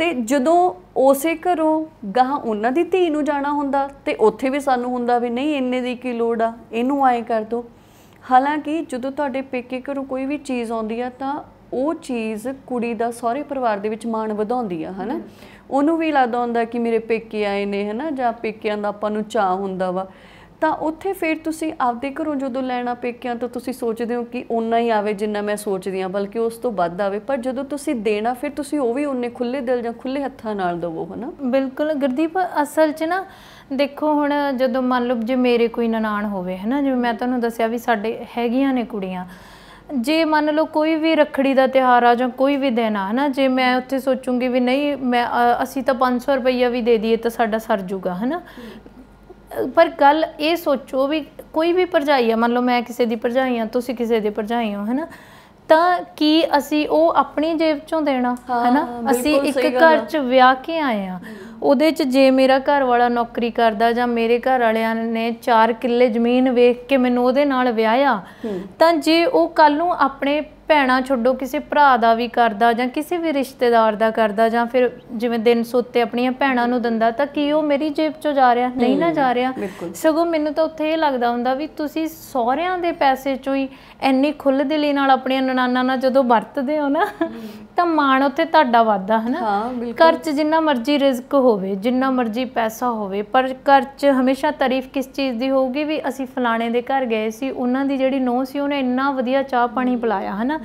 ਤੇ ਜਦੋਂ ਉਸੇ ਘਰੋਂ ਗਾਹ ਉਹਨਾਂ ਦੀ ਧੀ ਨੂੰ ਜਾਣਾ ਹੁੰਦਾ ਤੇ ਉੱਥੇ ਵੀ ਸਾਨੂੰ ਹੁੰਦਾ ਵੀ ਨਹੀਂ ਇੰਨੇ ਦੀ ਕੀ ਲੋੜ ਆ ਇਹਨੂੰ ਆਏ ਕਰ ਦੋ ਹਾਲਾਂਕਿ ਜਦੋਂ ਤੁਹਾਡੇ ਪੇਕੇ ਘਰੋਂ ਕੋਈ ਵੀ ਚੀਜ਼ ਆਉਂਦੀ ਆ ਤਾਂ ਉਹ ਚੀਜ਼ ਕੁੜੀ ਦਾ ਸਹੁਰੇ ਪਰਿਵਾਰ ਦੇ ਵਿੱਚ ਮਾਣ ਵਧਾਉਂਦੀ ਆ ਹਨਾ ਉਹਨੂੰ ਵੀ ਲੱਗਦਾ ਹੁੰਦਾ ਕਿ ਮੇਰੇ ਪੇਕੇ ਆਏ ਨੇ ਹਨਾ ਜਾਂ ਪੇਕਿਆਂ ਦਾ ਆਪਾਂ ਨੂੰ ਚਾਹ ਹੁੰਦਾ ਵਾ ਤਾਂ ਉੱਥੇ ਫਿਰ ਤੁਸੀਂ ਆਪਦੇ ਘਰੋਂ ਜਦੋਂ ਲੈਣਾ ਪੇਕਿਆਂ ਤਾਂ ਤੁਸੀਂ ਸੋਚਦੇ ਹੋ ਕਿ ਓਨਾ ਹੀ ਆਵੇ ਜਿੰਨਾ ਮੈਂ ਸੋਚਦੀ ਆ ਬਲਕਿ ਉਸ ਤੋਂ ਵੱਧ ਆਵੇ ਪਰ ਜਦੋਂ ਤੁਸੀਂ ਦੇਣਾ ਫਿਰ ਤੁਸੀਂ ਉਹ ਵੀ ਓਨੇ ਖੁੱਲੇ ਦਿਲ ਜਾਂ ਖੁੱਲੇ ਹੱਥਾਂ ਨਾਲ ਦਵੋ ਹਨਾ ਬਿਲਕੁਲ ਗੁਰਦੀਪ ਅਸਲ 'ਚ ਨਾ ਦੇਖੋ ਹੁਣ ਜਦੋਂ ਮੰਨ ਲਓ ਜੇ ਮੇਰੇ ਕੋਈ ਨਨਾਣ ਹੋਵੇ ਹਨਾ ਜਿਵੇਂ ਮੈਂ ਤੁਹਾਨੂੰ ਦੱਸਿਆ ਵੀ ਸਾਡੇ ਹੈਗੀਆਂ ਨੇ ਕੁੜੀਆਂ ਜੇ ਮੰਨ ਲਓ ਕੋਈ ਵੀ ਰਖੜੀ ਦਾ ਤਿਹਾਰ ਆ ਜਾਂ ਕੋਈ ਵੀ ਦਿਨ ਆ ਹਨਾ ਜੇ ਮੈਂ ਉੱਥੇ ਸੋਚੂੰਗੀ ਵੀ ਨਹੀਂ ਮੈਂ ਅਸੀਂ ਤਾਂ 500 ਰੁਪਈਆ ਵੀ ਦੇ ਦਈਏ ਤਾਂ ਸਾਡਾ ਸਰ ਜੂਗਾ ਹਨਾ ਪਰ ਕੱਲ ਇਹ ਸੋਚੋ ਵੀ ਕੋਈ ਵੀ ਭਰਜਾਈ ਆ ਮੰਨ ਲਓ ਮੈਂ ਕਿਸੇ ਦੀ ਭਰਜਾਈ ਆ ਤੁਸੀਂ ਕਿਸੇ ਦੇ ਭਰਜਾਈ ਹੋ ਹੈਨਾ ਤਾਂ ਕੀ ਅਸੀਂ ਉਹ ਆਪਣੀ ਜੇਬ ਚੋਂ ਦੇਣਾ ਹੈਨਾ ਅਸੀਂ ਇੱਕ ਘਰ 'ਚ ਵਿਆਹ ਕੇ ਆਏ ਆ ਉਹਦੇ 'ਚ ਜੇ ਮੇਰਾ ਘਰ ਵਾਲਾ ਨੌਕਰੀ ਕਰਦਾ ਜਾਂ ਮੇਰੇ ਘਰ ਵਾਲਿਆਂ ਨੇ 4 ਕਿੱਲੇ ਜ਼ਮੀਨ ਵੇਖ ਕੇ ਮੈਨੂੰ ਉਹਦੇ ਨਾਲ ਵਿਆਹਿਆ ਤਾਂ ਜੇ ਉਹ ਕੱਲ ਨੂੰ ਆਪਣੇ ਭੈਣਾ ਛੱਡੋ ਕਿਸੇ ਭਰਾ ਦਾ ਵੀ ਕਰਦਾ ਜਾਂ ਕਿਸੇ ਵੀ ਰਿਸ਼ਤੇਦਾਰ ਦਾ ਕਰਦਾ ਜਾਂ ਫਿਰ ਜਿਵੇਂ ਦਿਨ ਸੁੱਤੇ ਆਪਣੀਆਂ ਭੈਣਾਂ ਨੂੰ ਦਿੰਦਾ ਤਾਂ ਕੀ ਉਹ ਮੇਰੀ ਜੇਬ ਚੋਂ ਜਾ ਰਿਹਾ ਨਹੀਂ ਨਾ ਜਾ ਰਿਹਾ ਸਗੋਂ ਮੈਨੂੰ ਤਾਂ ਉੱਥੇ ਇਹ ਲੱਗਦਾ ਹੁੰਦਾ ਵੀ ਤੁਸੀਂ ਸਹੁਰਿਆਂ ਦੇ ਪੈਸੇ ਚੋਂ ਹੀ ਐਨੀ ਖੁੱਲ੍ਹ ਦਿਲੀ ਨਾਲ ਆਪਣੀਆਂ ਨਨਾਨਾ ਨਾਲ ਜਦੋਂ ਵਰਤਦੇ ਹੋ ਨਾ ਤਾਂ ਮਾਣ ਉੱਥੇ ਤੁਹਾਡਾ ਵਾਧਾ ਹੈ ਨਾ ਘਰ 'ਚ ਜਿੰਨਾ ਮਰਜ਼ੀ ਰਿਜ਼ਕ ਹੋਵੇ ਜਿੰਨਾ ਮਰਜ਼ੀ ਪੈਸਾ ਹੋਵੇ ਪਰ ਘਰ 'ਚ ਹਮੇਸ਼ਾ ਤਾਰੀਫ ਕਿਸ ਚੀਜ਼ ਦੀ ਹੋਊਗੀ ਵੀ ਅਸੀਂ ਫਲਾਣੇ ਦੇ ਘਰ ਗਏ ਸੀ ਉਹਨਾਂ ਦੀ ਜਿਹੜੀ ਨੋ ਸੀ ਉਹਨੇ ਇੰਨਾ ਵਧੀਆ ਚਾਹ ਪਾਣੀ ਪਿਲਾਇਆ ਹੈ ਨਾ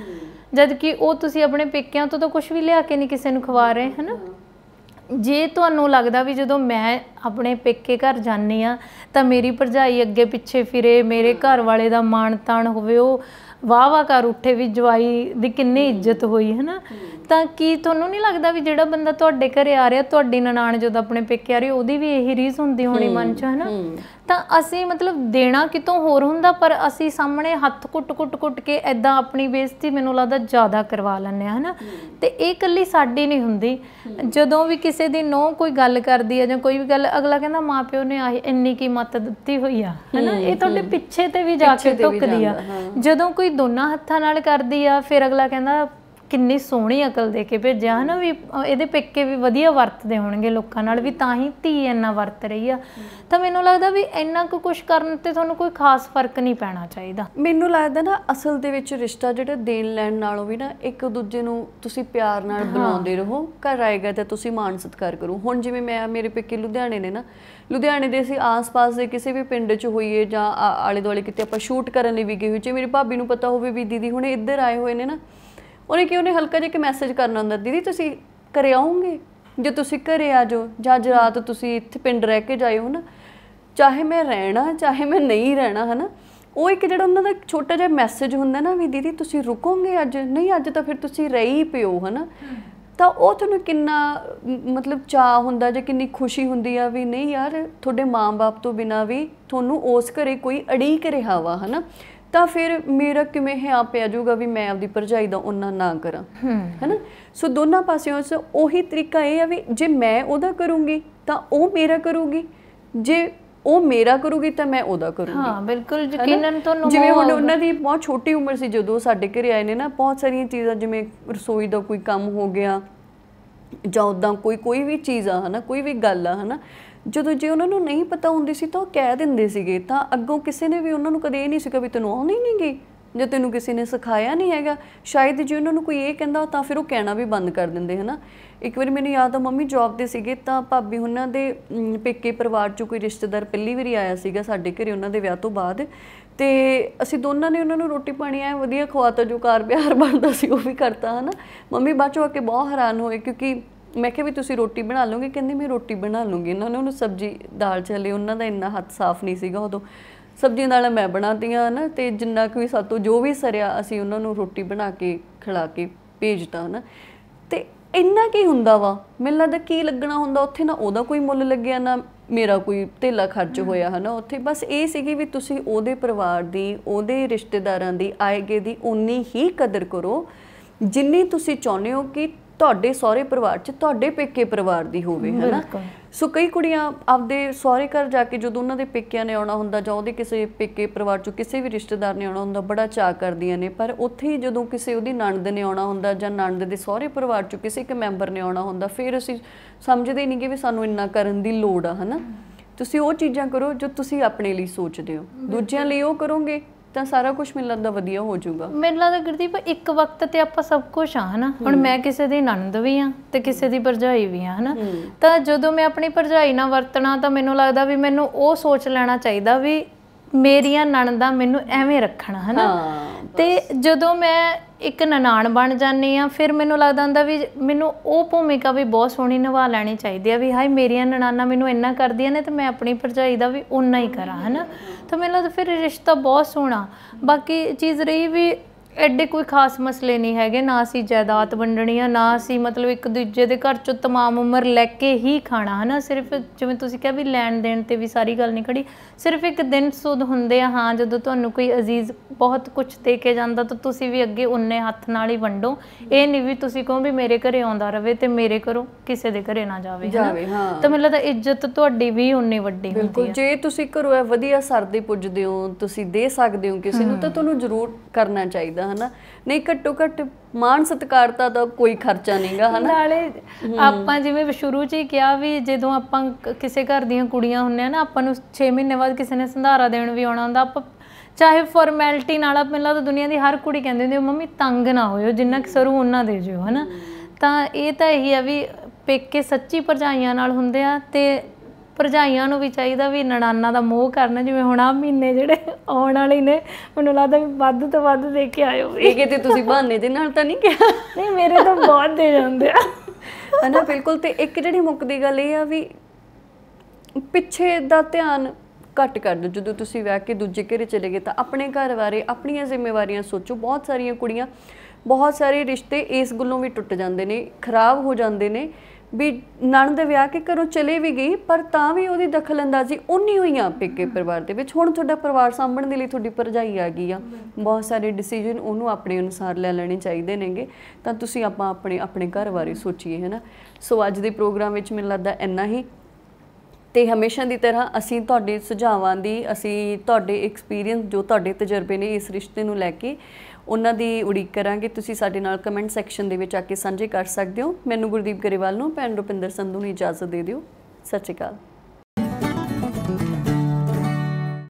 ਜਦ ਕਿ ਉਹ ਤੁਸੀਂ ਆਪਣੇ ਪੇਕਿਆਂ ਤੋਂ ਤਾਂ ਕੁਝ ਵੀ ਲਿਆ ਕੇ ਨਹੀਂ ਕਿਸੇ ਨੂੰ ਖਵਾ ਰਹੇ ਹਨਾ ਜੇ ਤੁਹਾਨੂੰ ਲੱਗਦਾ ਵੀ ਜਦੋਂ ਮੈਂ ਆਪਣੇ ਪੇਕੇ ਘਰ ਜਾਂਦੀ ਆ ਤਾਂ ਮੇਰੀ ਭਰਜਾਈ ਅੱਗੇ ਪਿੱਛੇ ਫਿਰੇ ਮੇਰੇ ਘਰ ਵਾਲੇ ਦਾ ਮਾਣ ਤਾਣ ਹੋਵੇ ਉਹ ਵਾਹ ਵਾਹ ਕਰ ਉੱਠੇ ਵੀ ਜਵਾਈ ਦੀ ਕਿੰਨੀ ਇੱਜ਼ਤ ਹੋਈ ਹੈ ਨਾ ਤਾਂ ਕੀ ਤੁਹਾਨੂੰ ਨਹੀਂ ਲੱਗਦਾ ਵੀ ਜਿਹੜਾ ਬੰਦਾ ਤੁਹਾਡੇ ਘਰੇ ਆ ਰਿਹਾ ਤੁਹਾਡੀ ਨਨਾਣ ਜਦੋਂ ਆਪਣੇ ਪੇਕੇ ਆ ਰਹੀ ਉਹਦੀ ਵੀ ਇਹੀ ਰੀਸ ਹੁੰਦੀ ਹੋਣੀ ਮਨ 'ਚ ਹੈਨਾ ਤਾਂ ਅਸੀਂ ਮਤਲਬ ਦੇਣਾ ਕਿਤੋਂ ਹੋਰ ਹੁੰਦਾ ਪਰ ਅਸੀਂ ਸਾਹਮਣੇ ਹੱਥ ਕੁੱਟ-ਕੁੱਟ-ਕੁੱਟ ਕੇ ਐਦਾਂ ਆਪਣੀ ਬੇਇੱਜ਼ਤੀ ਮੈਨੂੰ ਲੱਗਦਾ ਜ਼ਿਆਦਾ ਕਰਵਾ ਲੈਂਦੇ ਆ ਤੇ ਇਹ ਕੱਲੀ ਸਾਡੀ ਨਹੀਂ ਹੁੰਦੀ ਜਦੋਂ ਵੀ ਕਿਸੇ ਦੀ ਨੋ ਕੋਈ ਗੱਲ ਕਰਦੀ ਹੈ ਜਾਂ ਕੋਈ ਵੀ ਗੱਲ ਅਗਲਾ ਕਹਿੰਦਾ ਮਾਪਿਓ ਨੇ ਆਹ ਇੰਨੀ ਕੀ ਮਤ ਦਿੱਤੀ ਹੋਈ ਆ ਹੈਨਾ ਇਹ ਤੁਹਾਡੇ ਪਿੱਛੇ ਤੇ ਵੀ ਜਾ ਕੇ ਟੁੱਕਦੀ ਆ ਜਦੋਂ ਕੋਈ ਦੋਨਾਂ ਹੱਥਾਂ ਨਾਲ ਕਰਦੀ ਆ ਫਿਰ ਅਗਲਾ ਕਹਿੰਦਾ ਕਿੰਨੀ ਸੋਹਣੀ ਅਕਲ ਦੇ ਕੇ ਭੇਜਿਆ ਹਨਾ ਵੀ ਇਹਦੇ ਪਿੱਕੇ ਵੀ ਵਧੀਆ ਵਰਤਦੇ ਹੋਣਗੇ ਲੋਕਾਂ ਨਾਲ ਵੀ ਤਾਂ ਹੀ ਧੀ ਇੰਨਾ ਵਰਤ ਰਹੀ ਆ ਤਾਂ ਮੈਨੂੰ ਲੱਗਦਾ ਵੀ ਇੰਨਾ ਕੁ ਕੁਝ ਕਰਨ ਤੇ ਤੁਹਾਨੂੰ ਕੋਈ ਖਾਸ ਫਰਕ ਨਹੀਂ ਪੈਣਾ ਚਾਹੀਦਾ ਮੈਨੂੰ ਲੱਗਦਾ ਨਾ ਅਸਲ ਦੇ ਵਿੱਚ ਰਿਸ਼ਤਾ ਜਿਹੜਾ ਦੇਣ ਲੈਣ ਨਾਲੋਂ ਵੀ ਨਾ ਇੱਕ ਦੂਜੇ ਨੂੰ ਤੁਸੀਂ ਪਿਆਰ ਨਾਲ ਬਣਾਉਂਦੇ ਰਹੋ ਘਰ ਆਏਗਾ ਤੇ ਤੁਸੀਂ ਮਾਣ ਸਤਿਕਾਰ ਕਰੋ ਹੁਣ ਜਿਵੇਂ ਮੈਂ ਮੇਰੇ ਪਿੱਕੇ ਲੁਧਿਆਣੇ ਨੇ ਨਾ ਲੁਧਿਆਣੇ ਦੇ ਅਸੀਂ ਆਸ-ਪਾਸ ਦੇ ਕਿਸੇ ਵੀ ਪਿੰਡ 'ਚ ਹੋਈਏ ਜਾਂ ਆਲੇ-ਦੁਆਲੇ ਕਿਤੇ ਆਪਾਂ ਸ਼ੂਟ ਕਰਨ ਲਈ ਵੀ ਗਏ ਹੋਈਏ ਜੇ ਮੇਰੀ ਭਾਬੀ ਨੂੰ ਪਤਾ ਹੋਵੇ ਵੀ ਦੀਦੀ ਹੁਣ ਇੱਧਰ ਆਏ ਹੋਏ ਨੇ ਨਾ ਉਹਨੇ ਕਿ ਉਹਨੇ ਹਲਕਾ ਜਿਹਾ ਕਿ ਮੈਸੇਜ ਕਰਨਾ ਹੁੰਦਾ ਦੀਦੀ ਤੁਸੀਂ ਘਰੇ ਆਉਂਗੇ ਜੇ ਤੁਸੀਂ ਘਰੇ ਆ ਜਾਓ ਜਾਂ ਅੱਜ ਰਾਤ ਤੁਸੀਂ ਇੱਥੇ ਪਿੰਡ ਰਹਿ ਕੇ ਜਾਇਓ ਨਾ ਚਾਹੇ ਮੈਂ ਰਹਿਣਾ ਚਾਹੇ ਮੈਂ ਨਹੀਂ ਰਹਿਣਾ ਹਨਾ ਉਹ ਇੱਕ ਜਿਹੜਾ ਉਹਨਾਂ ਦਾ ਛੋਟਾ ਜਿਹਾ ਮੈਸੇਜ ਹੁੰਦਾ ਨਾ ਵੀ ਦੀਦੀ ਤੁਸੀਂ ਰੁਕੋਗੇ ਅੱਜ ਨਹੀਂ ਅੱਜ ਤਾਂ ਫਿਰ ਤੁਸੀਂ ਰਹੀ ਪਿਓ ਹਨਾ ਤਾਂ ਉਹ ਤੁਹਾਨੂੰ ਕਿੰਨਾ ਮਤਲਬ ਚਾਹ ਹੁੰਦਾ ਜਾਂ ਕਿੰਨੀ ਖੁਸ਼ੀ ਹੁੰਦੀ ਆ ਵੀ ਨਹੀਂ ਯਾਰ ਤੁਹਾਡੇ ਮਾਂ-ਬਾਪ ਤੋਂ ਬਿਨਾ ਵੀ ਤੁਹਾਨੂੰ ਉਸ ਘਰੇ ਕੋਈ ਅੜੀਕ ਰਿਹਾ ਵਾ ਹਨਾ ਤਾਂ ਫਿਰ ਮੇਰਾ ਕਿਵੇਂ ਹੈ ਆ ਆਜੂਗਾ ਜਾਊਗਾ ਵੀ ਮੈਂ ਆਪਦੀ ਪਰਜਾਈ ਦਾ ਉਹਨਾਂ ਨਾ ਕਰਾਂ ਹੈਨਾ ਸੋ ਦੋਨਾਂ ਪਾਸਿਓਂ ਸੋ ਉਹੀ ਤਰੀਕਾ ਇਹ ਆ ਵੀ ਜੇ ਮੈਂ ਉਹਦਾ ਕਰੂੰਗੀ ਤਾਂ ਉਹ ਮੇਰਾ ਕਰੂਗੀ ਜੇ ਉਹ ਮੇਰਾ ਕਰੂਗੀ ਤਾਂ ਮੈਂ ਉਹਦਾ ਕਰੂੰਗੀ ਹਾਂ ਬਿਲਕੁਲ ਯਕੀਨਨ ਨੋ ਜਿਵੇਂ ਹੁਣ ਉਹਨਾਂ ਦੀ ਬਹੁਤ ਛੋਟੀ ਉਮਰ ਸੀ ਜਦੋਂ ਸਾਡੇ ਘਰੇ ਆਏ ਨੇ ਨਾ ਬਹੁਤ ਸਾਰੀਆਂ ਚੀਜ਼ਾਂ ਜਿਵੇਂ ਰਸੋਈ ਦਾ ਕੋਈ ਕੰਮ ਹੋ ਗਿਆ ਜਾਂ ਉਦਾਂ ਕੋਈ ਕੋਈ ਵੀ ਚੀਜ਼ ਆ ਹਨਾ ਕੋਈ ਵੀ ਗੱਲ ਆ ਹਨਾ ਜਦੋਂ ਜੇ ਉਹਨਾਂ ਨੂੰ ਨਹੀਂ ਪਤਾ ਹੁੰਦੀ ਸੀ ਤਾਂ ਉਹ ਕਹਿ ਦਿੰਦੇ ਸੀਗੇ ਤਾਂ ਅੱਗੋਂ ਕਿਸੇ ਨੇ ਵੀ ਉਹਨਾਂ ਨੂੰ ਕਦੇ ਇਹ ਨਹੀਂ ਸੀਗਾ ਵੀ ਤੈਨੂੰ ਆਉਣੀ ਨਹੀਂਗੀ ਜੇ ਤੈਨੂੰ ਕਿਸੇ ਨੇ ਸਿਖਾਇਆ ਨਹੀਂ ਹੈਗਾ ਸ਼ਾਇਦ ਜੇ ਉਹਨਾਂ ਨੂੰ ਕੋਈ ਇਹ ਕਹਿੰਦਾ ਤਾਂ ਫਿਰ ਉਹ ਕਹਿਣਾ ਵੀ ਬੰਦ ਕਰ ਦਿੰਦੇ ਹਨਾ ਇੱਕ ਵਾਰ ਮੈਨੂੰ ਯਾਦ ਆ ਮੰਮੀ ਜੌਬ ਦੇ ਸੀਗੇ ਤਾਂ ਭਾਬੀ ਉਹਨਾਂ ਦੇ ਪੇਕੇ ਪਰਿਵਾਰ ਚੋਂ ਕੋਈ ਰਿਸ਼ਤੇਦਾਰ ਪਹਿਲੀ ਵਾਰੀ ਆਇਆ ਸੀਗਾ ਸਾਡੇ ਘਰੇ ਉਹਨਾਂ ਦੇ ਵਿਆਹ ਤੋਂ ਬਾਅਦ ਤੇ ਅਸੀਂ ਦੋਨਾਂ ਨੇ ਉਹਨਾਂ ਨੂੰ ਰੋਟੀ ਪਾਣੀ ਐ ਵਧੀਆ ਖਵਾਤਾ ਜੋ ਕਾਰ ਪਿਆਰ ਬਣਦਾ ਸੀ ਉਹ ਵੀ ਕਰਤਾ ਹਨਾ ਮੰਮੀ ਬਾਅਦ ਚੋਂ ਆ ਕੇ ਬਹੁਤ ਹੈਰਾਨ ਹੋਏ ਕਿਉਂਕਿ ਮੈਂ ਕਿਹਾ ਵੀ ਤੁਸੀਂ ਰੋਟੀ ਬਣਾ ਲਓਗੇ ਕਹਿੰਦੇ ਮੈਂ ਰੋਟੀ ਬਣਾ ਲੂੰਗੀ ਇਹਨਾਂ ਨੇ ਉਹਨੂੰ ਸਬਜ਼ੀ ਦਾਲ ਚਲੇ ਉਹਨਾਂ ਦਾ ਇੰਨਾ ਹੱਥ ਸਾਫ਼ ਨਹੀਂ ਸੀਗਾ ਉਦੋਂ ਸਬਜ਼ੀਆਂ ਨਾਲ ਮੈਂ ਬਣਾਤੀਆਂ ਨਾ ਤੇ ਜਿੰਨਾ ਕੋਈ ਵੀ ਸਾਤੋਂ ਜੋ ਵੀ ਸਰਿਆ ਅਸੀਂ ਉਹਨਾਂ ਨੂੰ ਰੋਟੀ ਬਣਾ ਕੇ ਖਿਲਾ ਕੇ ਭੇਜਤਾ ਨਾ ਤੇ ਇੰਨਾ ਕੀ ਹੁੰਦਾ ਵਾ ਮੈਨੂੰ ਲੱਗਦਾ ਕੀ ਲੱਗਣਾ ਹੁੰਦਾ ਉੱਥੇ ਨਾ ਉਹਦਾ ਕੋਈ ਮੁੱਲ ਲੱਗਿਆ ਨਾ ਮੇਰਾ ਕੋਈ ਤੇਲਾ ਖਰਚ ਹੋਇਆ ਹਨਾ ਉੱਥੇ ਬਸ ਇਹ ਸੀਗੀ ਵੀ ਤੁਸੀਂ ਉਹਦੇ ਪਰਿਵਾਰ ਦੀ ਉਹਦੇ ਰਿਸ਼ਤੇਦਾਰਾਂ ਦੀ ਆਏਗੇ ਦੀ ਉਨੀ ਹੀ ਕਦਰ ਕਰੋ ਜਿੰਨੀ ਤੁਸੀਂ ਚਾਹੁੰਦੇ ਹੋ ਕਿ ਤੁਹਾਡੇ ਸਹੁਰੇ ਪਰਿਵਾਰ 'ਚ ਤੁਹਾਡੇ ਪੇਕੇ ਪਰਿਵਾਰ ਦੀ ਹੋਵੇ ਹੈਨਾ ਸੋ ਕਈ ਕੁੜੀਆਂ ਆਪਦੇ ਸਹੁਰੇ ਘਰ ਜਾ ਕੇ ਜਦੋਂ ਉਹਨਾਂ ਦੇ ਪੇਕਿਆਂ ਨੇ ਆਉਣਾ ਹੁੰਦਾ ਜਾਂ ਉਹਦੇ ਕਿਸੇ ਪੇਕੇ ਪਰਿਵਾਰ 'ਚੋਂ ਕਿਸੇ ਵੀ ਰਿਸ਼ਤੇਦਾਰ ਨੇ ਆਉਣਾ ਹੁੰਦਾ ਬੜਾ ਚਾਹ ਕਰਦੀਆਂ ਨੇ ਪਰ ਉੱਥੇ ਹੀ ਜਦੋਂ ਕਿਸੇ ਉਹਦੀ ਨਣਦ ਨੇ ਆਉਣਾ ਹੁੰਦਾ ਜਾਂ ਨਣਦ ਦੇ ਸਹੁਰੇ ਪਰਿਵਾਰ 'ਚੋਂ ਕਿਸੇ ਇੱਕ ਮੈਂਬਰ ਨੇ ਆਉਣਾ ਹੁੰਦਾ ਫਿਰ ਅਸੀਂ ਸਮਝਦੇ ਨਹੀਂ ਕਿ ਵੀ ਸਾਨੂੰ ਇੰਨਾ ਕਰਨ ਦੀ ਲੋੜ ਆ ਹਨਾ ਤੁਸੀਂ ਉਹ ਚੀਜ਼ਾਂ ਕਰੋ ਜੋ ਤੁਸੀਂ ਆਪਣੇ ਲਈ ਸੋਚਦੇ ਹੋ ਦੂਜਿਆਂ ਲਈ ਉਹ ਕਰੋਗੇ ਤਾਂ ਸਾਰਾ ਕੁਝ ਮਿਲਣ ਦਾ ਵਧੀਆ ਹੋ ਜਾਊਗਾ ਮੈਨੂੰ ਲੱਗਦਾ ਗੁਰਦੀਪ ਇੱਕ ਵਕਤ ਤੇ ਆਪਾਂ ਸਭ ਕੁਝ ਆ ਹਨਾ ਹੁਣ ਮੈਂ ਕਿਸੇ ਦੀ ਨਣਦ ਵੀ ਆ ਤੇ ਕਿਸੇ ਦੀ ਭਰਜਾਈ ਵੀ ਆ ਹਨਾ ਤਾਂ ਜਦੋਂ ਮੈਂ ਆਪਣੀ ਭਰਜਾਈ ਨਾਲ ਵਰਤਣਾ ਤਾਂ ਮੈਨੂੰ ਲੱਗਦਾ ਵੀ ਮੈਨੂੰ ਉਹ ਸੋਚ ਲੈਣਾ ਚਾਹੀਦਾ ਵੀ ਮੇਰੀਆਂ ਨਣਦਾ ਮੈਨੂੰ ਐਵੇਂ ਹੈ ਹਨਾ ਤੇ ਜਦੋਂ ਮੈਂ ਇੱਕ ਨਨਾਣ ਬਣ ਜਾਂਦੀ ਆ ਫਿਰ ਮੈਨੂੰ ਲੱਗਦਾ ਹੁੰਦਾ ਵੀ ਮੈਨੂੰ ਉਹ ਭੂਮਿਕਾ ਵੀ ਬਹੁਤ ਸੋਹਣੀ ਨਿਭਾ ਲੈਣੀ ਚਾਹੀਦੀ ਆ ਵੀ ਹਾਏ ਮੇਰੀਆਂ ਨਨਾਣਾ ਮੈਨੂੰ ਇੰਨਾ ਕਰਦੀਆਂ ਨੇ ਤੇ ਮੈਂ ਆਪਣੀ ਭਰਜਾਈ ਦਾ ਵੀ ਉਨਾ ਹੀ ਕਰਾਂ ਹਨਾ ਤਾਂ ਮੈਨੂੰ ਲੱਗਦਾ ਫਿਰ ਰਿਸ਼ਤਾ ਬਹੁਤ ਸੋਹਣਾ ਬਾਕੀ ਚੀਜ਼ ਰਹੀ ਵੀ ਐਡੇ ਕੋਈ ਖਾਸ ਮਸਲੇ ਨਹੀਂ ਹੈਗੇ ਨਾ ਅਸੀਂ ਜਾਇਦਾਦ ਵੰਡਣੀ ਆ ਨਾ ਅਸੀਂ ਮਤਲਬ ਇੱਕ ਦੂਜੇ ਦੇ ਘਰ ਚੋਂ तमाम ਉਮਰ ਲੈ ਕੇ ਹੀ ਖਾਣਾ ਹਨਾ ਸਿਰਫ ਜਿਵੇਂ ਤੁਸੀਂ ਕਿਹਾ ਵੀ ਲੈਣ ਦੇਣ ਤੇ ਵੀ ਸਾਰੀ ਗੱਲ ਨਹੀਂ ਖੜੀ ਸਿਰਫ ਇੱਕ ਦਿਨ ਸੁਧ ਹੁੰਦੇ ਆ ਹਾਂ ਜਦੋਂ ਤੁਹਾਨੂੰ ਕੋਈ ਅਜ਼ੀਜ਼ ਬਹੁਤ ਕੁਝ ਦੇ ਕੇ ਜਾਂਦਾ ਤਾਂ ਤੁਸੀਂ ਵੀ ਅੱਗੇ ਉਹਨੇ ਹੱਥ ਨਾਲ ਹੀ ਵੰਡੋ ਇਹ ਨਹੀਂ ਵੀ ਤੁਸੀਂ ਕਹੋ ਵੀ ਮੇਰੇ ਘਰੇ ਆਉਂਦਾ ਰਵੇ ਤੇ ਮੇਰੇ ਕਰੋ ਕਿਸੇ ਦੇ ਘਰੇ ਨਾ ਜਾਵੇ ਹਨਾ ਤਾਂ ਮੈਨੂੰ ਲੱਗਦਾ ਇੱਜ਼ਤ ਤੁਹਾਡੀ ਵੀ ਉਨੇ ਵੱਡੀ ਹੁੰਦੀ ਹੈ ਬਿਲਕੁਲ ਜੇ ਤੁਸੀਂ ਘਰੋਂ ਵਧੀਆ ਸਰਦੀ ਪੁੱਜਦੇ ਹੋ ਤੁਸੀਂ ਦੇ ਸਕਦੇ ਹੋ ਕਿਸੇ ਨੂੰ ਤਾਂ ਤੁਹਾਨੂੰ ਜ਼ਰੂਰ ਕਰਨਾ ਚਾਹੀਦਾ ਸਕਦਾ ਹਨਾ ਨਹੀਂ ਘੱਟੋ ਘੱਟ ਮਾਨ ਸਤਕਾਰਤਾ ਦਾ ਕੋਈ ਖਰਚਾ ਨਹੀਂਗਾ ਹਨਾ ਨਾਲੇ ਆਪਾਂ ਜਿਵੇਂ ਸ਼ੁਰੂ 'ਚ ਹੀ ਕਿਹਾ ਵੀ ਜਦੋਂ ਆਪਾਂ ਕਿਸੇ ਘਰ ਦੀਆਂ ਕੁੜੀਆਂ ਹੁੰਨੇ ਆ ਨਾ ਆਪਾਂ ਨੂੰ 6 ਮਹੀਨੇ ਬਾਅਦ ਕਿਸੇ ਨੇ ਸੰਧਾਰਾ ਦੇਣ ਵੀ ਆਉਣਾ ਹੁੰਦਾ ਆਪਾਂ ਚਾਹੇ ਫਾਰਮੈਲਿਟੀ ਨਾਲ ਆਪ ਮਿਲਦਾ ਤਾਂ ਦੁਨੀਆ ਦੀ ਹਰ ਕੁੜੀ ਕਹਿੰਦੀ ਹੁੰਦੀ ਮੰਮੀ ਤੰਗ ਨਾ ਹੋਇਓ ਜਿੰਨਾ ਕਿ ਸਰੂ ਉਹਨਾਂ ਦੇ ਜਿਓ ਹਨਾ ਤਾਂ ਇਹ ਤਾਂ ਇਹੀ ਆ ਵੀ ਪੇਕੇ ਸੱਚੀ ਪਰਜਾਈਆਂ ਨਾਲ ਹੁੰਦੇ ਆ ਤੇ ਭਰਜਾਈਆਂ ਨੂੰ ਵੀ ਚਾਹੀਦਾ ਵੀ ਨਣਾਨਾ ਦਾ ਮੋਹ ਕਰਨ ਜਿਵੇਂ ਹੁਣ ਆ ਮਹੀਨੇ ਜਿਹੜੇ ਆਉਣ ਵਾਲੇ ਨੇ ਮੈਨੂੰ ਲੱਗਦਾ ਵੀ ਵੱਧ ਤੋਂ ਵੱਧ ਦੇ ਕੇ ਆਇਓ ਵੀ ਇਹ ਕਿਤੇ ਤੁਸੀਂ ਬਹਾਨੇ ਦੇ ਨਾਲ ਤਾਂ ਨਹੀਂ ਕਿਹਾ ਨਹੀਂ ਮੇਰੇ ਤਾਂ ਬਹੁਤ ਦੇ ਜਾਂਦੇ ਆ ਹਨਾ ਬਿਲਕੁਲ ਤੇ ਇੱਕ ਜਿਹੜੀ ਮੁੱਕਦੀ ਗੱਲ ਇਹ ਆ ਵੀ ਪਿੱਛੇ ਦਾ ਧਿਆਨ ਘੱਟ ਕਰ ਦਿਓ ਜਦੋਂ ਤੁਸੀਂ ਵਹਿ ਕੇ ਦੂਜੇ ਘਰੇ ਚਲੇ ਗਏ ਤਾਂ ਆਪਣੇ ਘਰ ਬਾਰੇ ਆਪਣੀਆਂ ਜ਼ਿੰਮੇਵਾਰੀਆਂ ਸੋਚੋ ਬਹੁਤ ਸਾਰੀਆਂ ਕੁੜੀਆਂ ਬਹੁਤ ਸਾਰੇ ਰਿਸ਼ਤੇ ਇਸ ਗੱਲੋਂ ਵੀ ਟੁੱਟ ਜਾਂਦੇ ਨੇ ਖਰਾਬ ਹੋ ਜਾਂਦੇ ਨੇ ਵੀ ਨਣ ਦੇ ਵਿਆਹ ਕੇ ਘਰੋਂ ਚਲੇ ਵੀ ਗਈ ਪਰ ਤਾਂ ਵੀ ਉਹਦੀ ਦਖਲਅੰਦਾਜ਼ੀ ਉਨੀ ਹੋਈ ਆ ਪਿੱਕੇ ਪਰਿਵਾਰ ਦੇ ਵਿੱਚ ਹੁਣ ਤੁਹਾਡਾ ਪਰਿਵਾਰ ਸਾਂਭਣ ਦੇ ਲਈ ਤੁਹਾਡੀ ਪਰਜਾਈ ਆ ਗਈ ਆ ਬਹੁਤ ਸਾਰੇ ਡਿਸੀਜਨ ਉਹਨੂੰ ਆਪਣੇ ਅਨੁਸਾਰ ਲੈ ਲੈਣੇ ਚਾਹੀਦੇ ਨੇਗੇ ਤਾਂ ਤੁਸੀਂ ਆਪਾਂ ਆਪਣੇ ਆਪਣੇ ਘਰ ਬਾਰੇ ਸੋਚੀਏ ਹੈਨਾ ਸੋ ਅੱਜ ਦੇ ਪ੍ਰੋਗਰਾਮ ਵਿੱਚ ਮੈਨੂੰ ਲੱਗਦਾ ਇੰਨਾ ਹੀ ਤੇ ਹਮੇਸ਼ਾ ਦੀ ਤਰ੍ਹਾਂ ਅਸੀਂ ਤੁਹਾਡੇ ਸੁਝਾਵਾਂ ਦੀ ਅਸੀਂ ਤੁਹਾਡੇ ਐਕਸਪੀਰੀਅੰਸ ਜੋ ਤੁਹਾਡੇ ਤਜਰਬੇ ਨੇ ਇਸ ਰਿਸ਼ਤੇ ਨੂੰ ਲੈ ਕੇ ਉਹਨਾਂ ਦੀ ਉਡੀਕ ਕਰਾਂਗੇ ਤੁਸੀਂ ਸਾਡੇ ਨਾਲ ਕਮੈਂਟ ਸੈਕਸ਼ਨ ਦੇ ਵਿੱਚ ਆ ਕੇ ਸਾਂਝੇ ਕਰ ਸਕਦੇ ਹੋ ਮੈਨੂੰ ਗੁਰਦੀਪ ਗਰੇਵਾਲ ਨੂੰ ਭੈਣ ਰੁਪਿੰਦਰ ਸੰਧੂ ਨੂੰ ਇਜਾਜ਼ਤ ਦੇ ਦਿਓ ਸਤਿ ਸ਼੍ਰੀ ਅਕਾਲ